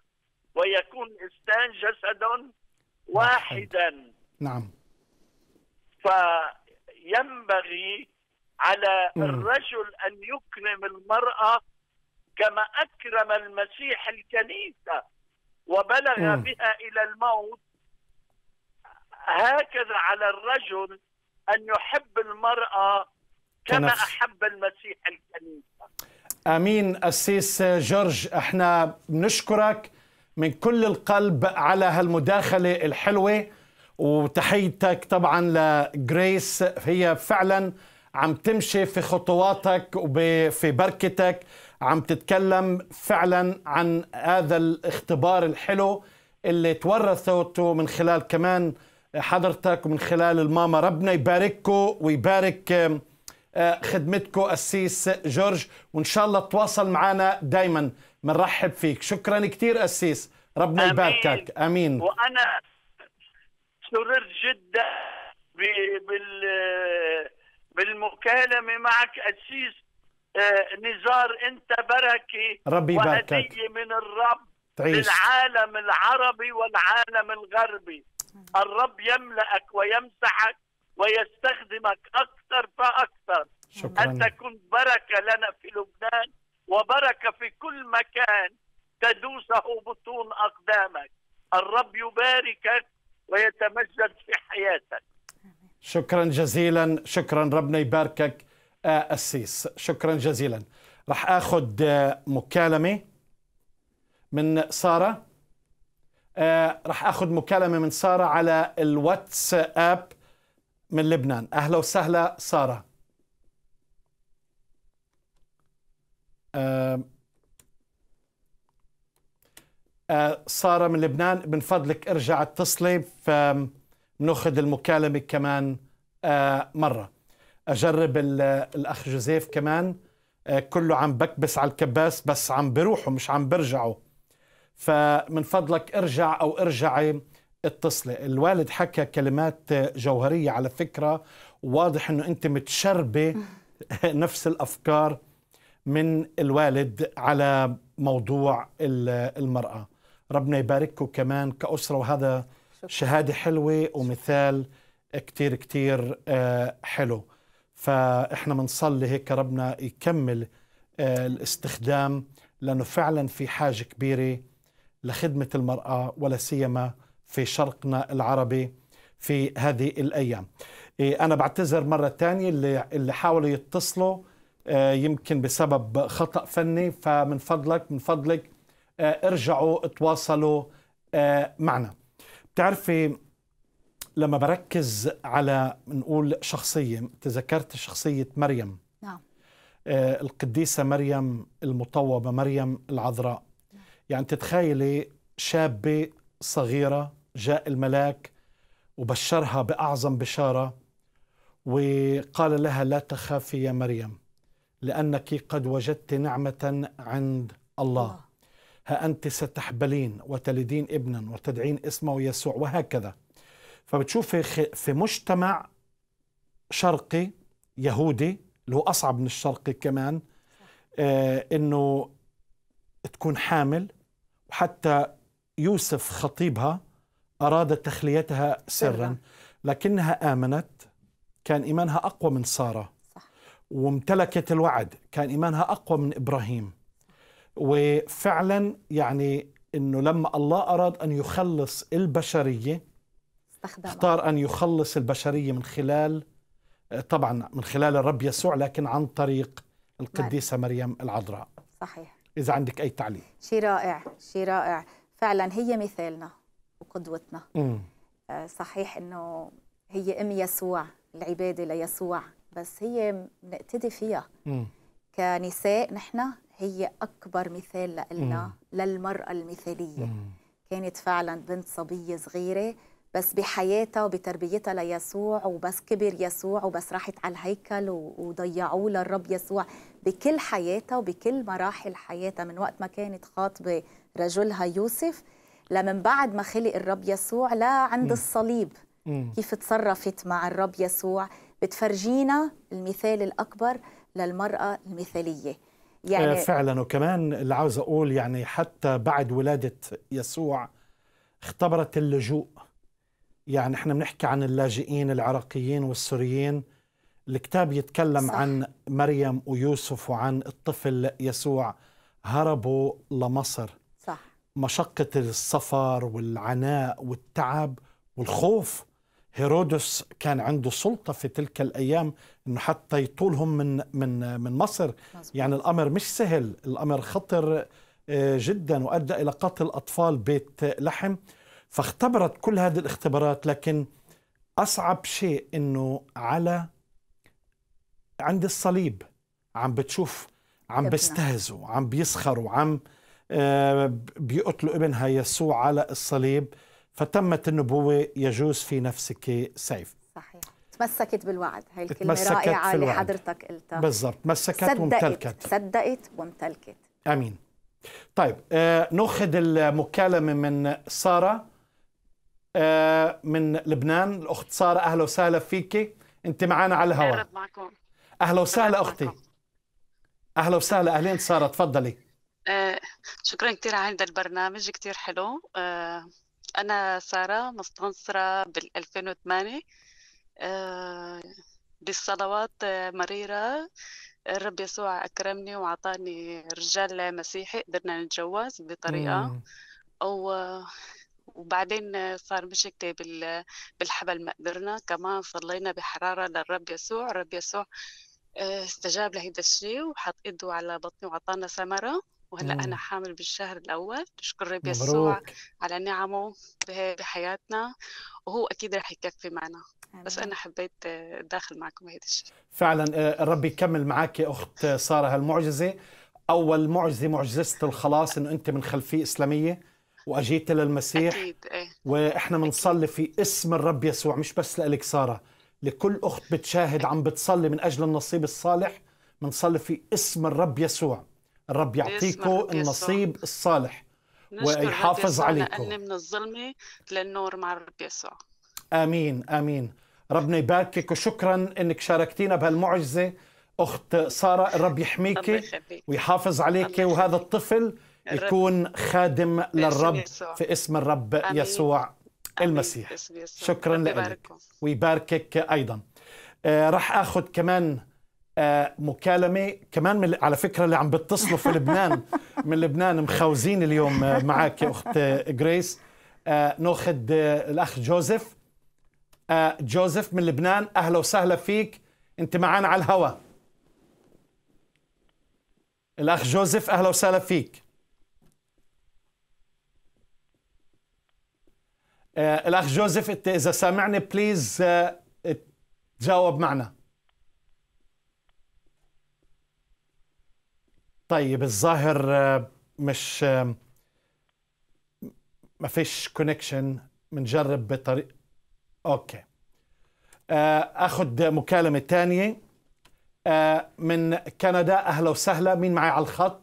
ويكون إستان جسد واحدا نعم فينبغي على الرجل أن يكرم المرأة كما أكرم المسيح الكنيسة وبلغ م. بها إلى الموت هكذا على الرجل أن يحب المرأة كما كنفس. أحب المسيح الكنيسة امين السيس جورج احنا بنشكرك من كل القلب على هالمداخله الحلوه وتحيتك طبعا لجريس هي فعلا عم تمشي في خطواتك وفي بركتك عم تتكلم فعلا عن هذا الاختبار الحلو اللي تورثته من خلال كمان حضرتك ومن خلال الماما ربنا يبارككم ويبارك آه، خدمتكم أسيس جورج وإن شاء الله تواصل معنا دايما بنرحب فيك شكرا كثير أسيس ربنا يباركك أمين وأنا سررت جدا بال بالمكالمة معك أسيس آه، نزار انت بركه ربي يباركك من الرب تعيش. للعالم العربي والعالم الغربي الرب يملأك ويمسحك ويستخدمك أكثر فأكثر شكرا. أن تكون بركة لنا في لبنان وبركة في كل مكان تدوسه بطون أقدامك الرب يباركك ويتمجد في حياتك شكرا جزيلا شكرا ربنا يباركك السيس شكرا جزيلا راح اخذ آه، مكالمه من ساره آه، راح اخذ مكالمه من ساره على الواتساب من لبنان اهلا وسهلا ساره آه، سارة من لبنان من فضلك ارجع اتصلي فناخذ المكالمة كمان مرة اجرب الاخ جوزيف كمان آه، كله عم بكبس على الكباس بس عم بروحوا مش عم برجعوا فمن فضلك ارجع او ارجعي اتصلي الوالد حكى كلمات جوهريه على فكره واضح انه انت متشربه (laughs) نفس الافكار من الوالد على موضوع المراه ربنا يبارككم كمان كاسره وهذا شهاده حلوه ومثال كتير كتير آه، حلو فإحنا بنصلي هيك ربنا يكمل آه، الاستخدام لأنه فعلا في حاجة كبيرة لخدمة المرأة ولا سيما في شرقنا العربي في هذه الأيام إيه، أنا بعتذر مرة ثانيه اللي اللي حاولوا يتصلوا آه، يمكن بسبب خطأ فني فمن فضلك من فضلك آه، ارجعوا تواصلوا معنا بتعرفي لما بركز على نقول شخصية تذكرت شخصية مريم نعم آه القديسة مريم المطوبة مريم العذراء نعم. يعني تتخيلي شابة صغيرة جاء الملاك وبشرها بأعظم بشارة وقال لها لا تخافي يا مريم لأنك قد وجدت نعمة عند الله ها أنت ستحبلين وتلدين ابنا وتدعين اسمه يسوع وهكذا فبتشوف في, في مجتمع شرقي يهودي اللي هو أصعب من الشرقي كمان آه إنه تكون حامل وحتى يوسف خطيبها أراد تخليتها سرا لكنها آمنت كان إيمانها أقوى من سارة وامتلكت الوعد كان إيمانها أقوى من إبراهيم وفعلا يعني أنه لما الله أراد أن يخلص البشرية استخدمها اختار أن يخلص البشرية من خلال طبعا من خلال الرب يسوع لكن عن طريق القديسة مريم العذراء صحيح إذا عندك أي تعليق شيء رائع شيء رائع فعلا هي مثالنا وقدوتنا امم صحيح أنه هي أم يسوع العبادة ليسوع بس هي بنقتدي فيها امم كنساء نحن هي أكبر مثال لنا للمرأة المثالية مم. كانت فعلا بنت صبية صغيرة بس بحياتها وبتربيتها ليسوع وبس كبر يسوع وبس راحت على الهيكل وضيعوه للرب يسوع بكل حياتها وبكل مراحل حياتها من وقت ما كانت خاطبة رجلها يوسف لمن بعد ما خلق الرب يسوع لا عند الصليب كيف تصرفت مع الرب يسوع بتفرجينا المثال الأكبر للمرأة المثالية يعني آه، فعلا وكمان اللي عاوز أقول يعني حتى بعد ولادة يسوع اختبرت اللجوء يعني احنا بنحكي عن اللاجئين العراقيين والسوريين الكتاب يتكلم صح. عن مريم ويوسف وعن الطفل يسوع هربوا لمصر صح مشقة السفر والعناء والتعب والخوف هيرودس كان عنده سلطة في تلك الأيام أنه حتى يطولهم من, من, من مصر مزبوط. يعني الأمر مش سهل الأمر خطر آه، جدا وأدى إلى قتل أطفال بيت لحم فاختبرت كل هذه الاختبارات لكن أصعب شيء أنه على عند الصليب عم بتشوف عم بيستهزوا عم بيسخروا عم آه، بيقتلوا ابنها يسوع على الصليب فتمت النبوة يجوز في نفسك سيف صحيح تمسكت بالوعد هاي الكلمة رائعة اللي حضرتك قلتها بالضبط تمسكت صدقت. وامتلكت صدقت وامتلكت أمين طيب آه، ناخذ المكالمة من سارة آه، من لبنان الأخت سارة أهلا وسهلا فيكي أنت معنا على الهواء أهلا وسهلا أختي أهلا وسهلا أهلين سارة تفضلي آه، شكرا كثير على هذا البرنامج كثير حلو آه، أنا سارة مستنصرة بال 2008 بالصلوات مريرة الرب يسوع أكرمني واعطاني رجال مسيحي قدرنا نتجوز بطريقة مم. أو وبعدين صار مشكلة بالحبل ما قدرنا كمان صلينا بحرارة للرب يسوع الرب يسوع آه، استجاب لهيدا الشيء وحط ايده على بطني وعطانا ثمرة وهلا انا حامل بالشهر الاول نشكر الرب يسوع على نعمه بحياتنا وهو اكيد رح يكفي معنا بس انا حبيت آه، داخل معكم هيدا الشيء فعلا آه، الرب يكمل معك يا اخت ساره هالمعجزه اول معجزه معجزه الخلاص انه انت من خلفيه اسلاميه واجيت للمسيح أكيد. إيه. واحنا بنصلي في اسم الرب يسوع مش بس لك ساره لكل اخت بتشاهد عم بتصلي من اجل النصيب الصالح بنصلي في اسم الرب يسوع الرب يعطيكم النصيب الصالح ويحافظ عليكم لأن من الظلمه للنور مع الرب يسوع امين امين ربنا يباركك وشكرا انك شاركتينا بهالمعجزه اخت ساره الرب يحميكي ويحافظ عليك وهذا الطفل يكون خادم للرب في اسم الرب يسوع المسيح شكرا لك ويباركك ايضا آه راح اخذ كمان آه مكالمه كمان من على فكره اللي عم بيتصلوا في لبنان (laughs) من لبنان مخوزين اليوم آه، معك يا اخت آه، جريس آه ناخذ آه، الاخ جوزيف جوزيف من لبنان اهلا وسهلا فيك انت معنا على الهواء الاخ جوزيف اهلا وسهلا فيك آه، الاخ جوزيف اذا سامعني بليز آه، تجاوب معنا طيب الظاهر آه، مش ما فيش كونكشن بنجرب بطريق اوكي اخذ مكالمه ثانيه من كندا اهلا وسهلا مين معي على الخط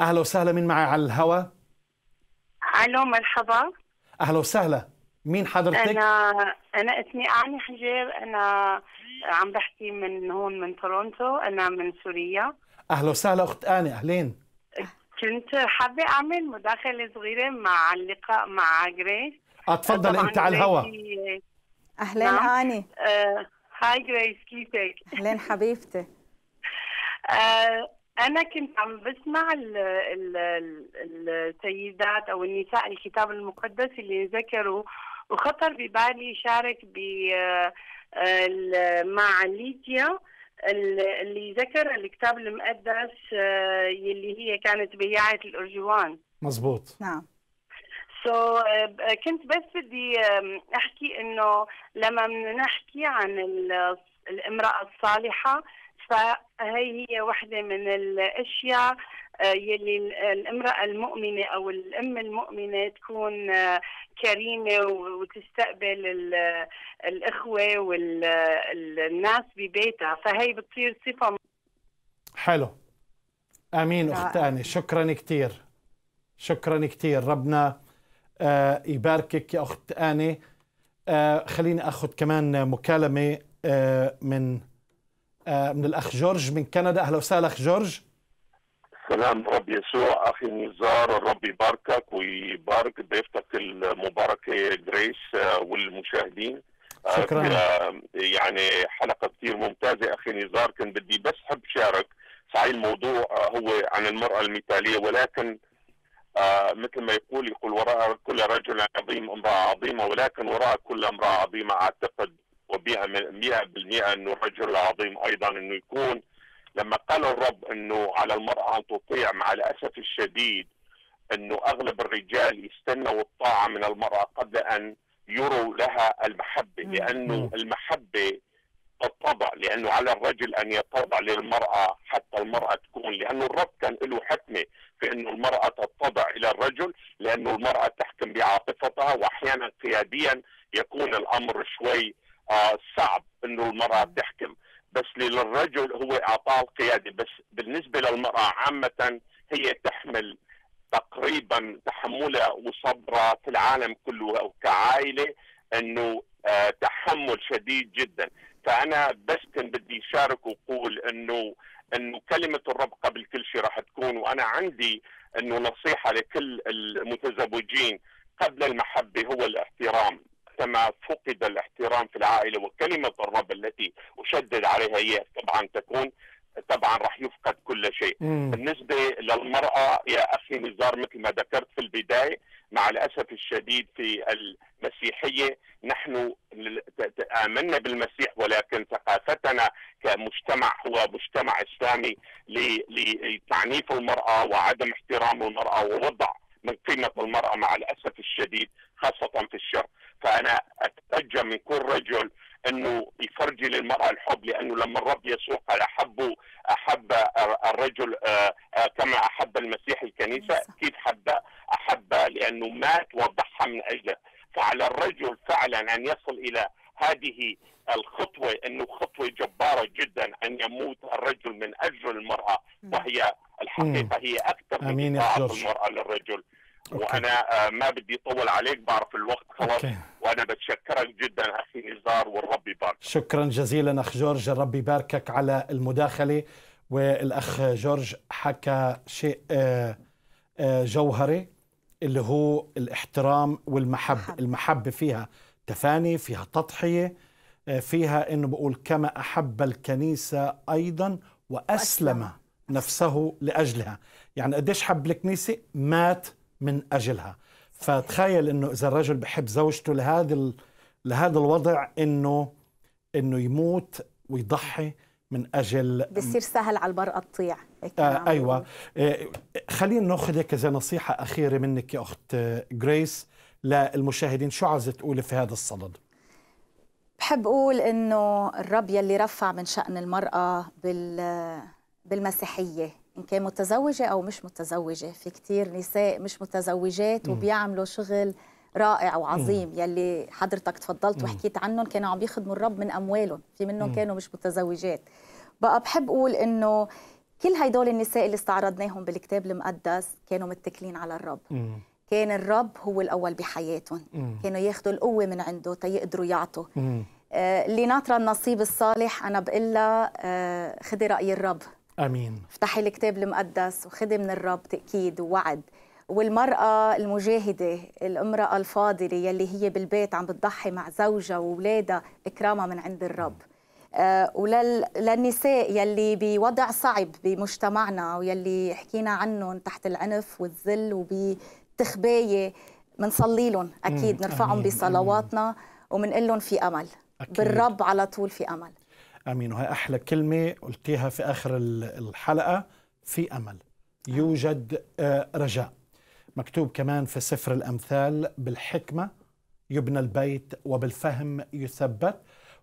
اهلا وسهلا مين معي على الهوا؟ الو مرحبا اهلا وسهلا مين حضرتك؟ انا انا اسمي اعني حجير انا عم بحكي من هون من تورونتو انا من سوريا اهلا وسهلا اخت اني اهلين كنت حابه اعمل مداخله صغيره مع اللقاء مع جريس اتفضل انت على الهوا اهلين نعم. اني آه هاي جريس كيفك؟ اهلين حبيبتي آه، أنا كنت عم بسمع الـ الـ السيدات أو النساء الكتاب المقدس اللي ذكروا وخطر ببالي شارك ب آه، مع ليديا اللي ذكر الكتاب المقدس آه، اللي هي كانت بياعة الأرجوان مزبوط نعم سو آه، كنت بس بدي احكي انه لما بنحكي عن الامراه الصالحه ف هي هي واحدة من الأشياء آه، يلي الامرأة المؤمنة أو الأم المؤمنة تكون آه، كريمة وتستقبل الإخوة والناس ببيتها فهي بتصير صفة حلو امين اخت اني شكرا كثير شكرا كثير ربنا آه، يباركك يا اخت اني خليني اخذ كمان مكالمه من آه، من الأخ جورج من كندا أهلا وسهلا أخ جورج سلام رب يسوع اخي نزار الرب يباركك ويبارك ضيفتك المباركه جريس آه، والمشاهدين آه، شكرا يعني حلقه كثير ممتازه اخي نزار كان بدي بس حب شارك صحيح الموضوع هو عن المراه المثاليه ولكن مثل ما يقول يقول وراء كل رجل عظيم امراه عظيمه ولكن وراء كل امراه عظيمه اعتقد وبها 100% انه رجل العظيم ايضا انه يكون لما قال الرب انه على المراه ان تطيع مع الاسف الشديد انه اغلب الرجال يستنوا الطاعه من المراه قبل ان يروا لها المحبه لانه المحبه الطبع لانه على الرجل ان يتضع للمراه حتى المراه تكون لانه الرب كان له حكمه في انه المراه تتضع الى الرجل لانه المراه تحكم بعاطفتها واحيانا قياديا يكون الامر شوي آه، صعب انه المراه تحكم بس للرجل هو اعطاه القياده بس بالنسبه للمراه عامه هي تحمل تقريبا تحملها وصبرها في العالم كله او كعائله انه آه، تحمل شديد جدا فانا بس كان بدي شارك وقول انه انه كلمه الرب قبل كل شيء راح تكون وانا عندي انه نصيحه لكل المتزوجين قبل المحبه هو الاحترام كما فقد الاحترام في العائله وكلمه الرب التي اشدد عليها هي طبعا تكون طبعا راح يفقد كل شيء مم. بالنسبه للمراه يا اخي نزار مثل ما ذكرت في البدايه مع الاسف الشديد في المسيحيه نحن امنا بالمسيح ولكن ثقافتنا كمجتمع هو مجتمع اسلامي لتعنيف المراه وعدم احترام المراه ووضع من قيمه المراه مع الاسف الشديد خاصه في الشرق فانا اترجى من كل رجل انه يفرجي للمراه الحب لانه لما الرب يسوع قال احب احب الرجل آه، آه، كما احب المسيح الكنيسه أكيد حب أحب لانه مات وضحى من اجله فعلى الرجل فعلا ان يصل الى هذه الخطوه انه خطوه جباره جدا ان يموت الرجل من اجل المراه وهي الحقيقه هي اكثر من طاعه المراه للرجل وانا آه، ما بدي اطول عليك بعرف الوقت خلاص وانا بتشكرك جدا اخي نزار والرب يبارك شكرا جزيلا اخ جورج الرب يباركك على المداخله والاخ جورج حكى شيء آه، آه، جوهري اللي هو الاحترام والمحبه المحبه فيها تفاني فيها تضحيه فيها انه بقول كما احب الكنيسه ايضا وأسلم. نفسه لاجلها يعني قديش حب الكنيسه مات من اجلها فتخيل انه اذا الرجل بحب زوجته لهذا لهذا الوضع انه انه يموت ويضحي من اجل بصير سهل على المراه تطيع آه يعني. ايوه آه، خلينا ناخذ هيك زي نصيحه اخيره منك يا اخت جريس للمشاهدين شو عايزه تقولي في هذا الصدد بحب اقول انه الرب يلي رفع من شان المراه بال بالمسيحيه ان كان متزوجه او مش متزوجه في كثير نساء مش متزوجات وبيعملوا شغل رائع وعظيم يلي حضرتك تفضلت وحكيت عنهم كانوا عم يخدموا الرب من اموالهم في منهم كانوا مش متزوجات بقى بحب اقول انه كل هدول النساء اللي استعرضناهم بالكتاب المقدس كانوا متكلين على الرب كان الرب هو الاول بحياتهم كانوا ياخذوا القوه من عنده تيقدروا يعطوا آه اللي ناطره النصيب الصالح انا بقول لها آه خدي راي الرب امين افتحي الكتاب المقدس وخدي من الرب تاكيد ووعد والمرأة المجاهدة الامرأة الفاضلة يلي هي بالبيت عم بتضحي مع زوجها وولادها إكرامها من عند الرب آه وللنساء يلي بوضع صعب بمجتمعنا ويلي حكينا عنهم تحت العنف والذل وبتخباية منصلي لهم أكيد نرفعهم بصلواتنا وبنقول لهم في أمل أكيد. بالرب على طول في أمل امين وهي احلى كلمه قلتيها في اخر الحلقه في امل يوجد آه، رجاء مكتوب كمان في سفر الامثال بالحكمه يبنى البيت وبالفهم يثبت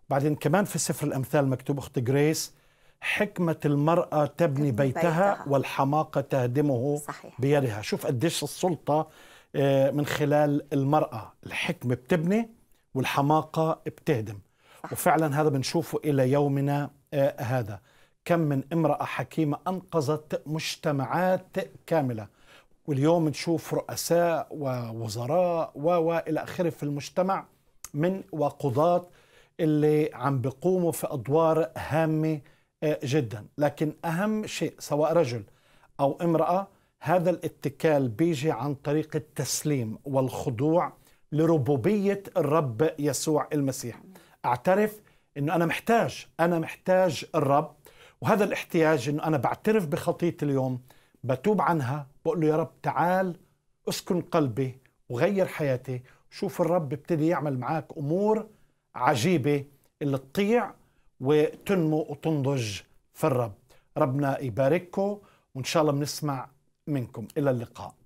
بعدين كمان في سفر الامثال مكتوب اخت جريس حكمة المرأة تبني بيتها, بيتها والحماقة تهدمه صحيح. بيدها شوف قديش السلطة آه، من خلال المرأة الحكمة بتبني والحماقة بتهدم وفعلا هذا بنشوفه إلى يومنا آه، هذا كم من امرأة حكيمة أنقذت مجتمعات كاملة واليوم نشوف رؤساء ووزراء وإلى آخره في المجتمع من وقضاة اللي عم بيقوموا في أدوار هامة آه، جدا لكن أهم شيء سواء رجل أو امرأة هذا الاتكال بيجي عن طريق التسليم والخضوع لربوبية الرب يسوع المسيح اعترف انه انا محتاج انا محتاج الرب وهذا الاحتياج انه انا بعترف بخطيئتي اليوم بتوب عنها بقول له يا رب تعال اسكن قلبي وغير حياتي شوف الرب بيبتدي يعمل معك امور عجيبه اللي تطيع وتنمو وتنضج في الرب ربنا يبارككم وان شاء الله بنسمع منكم الى اللقاء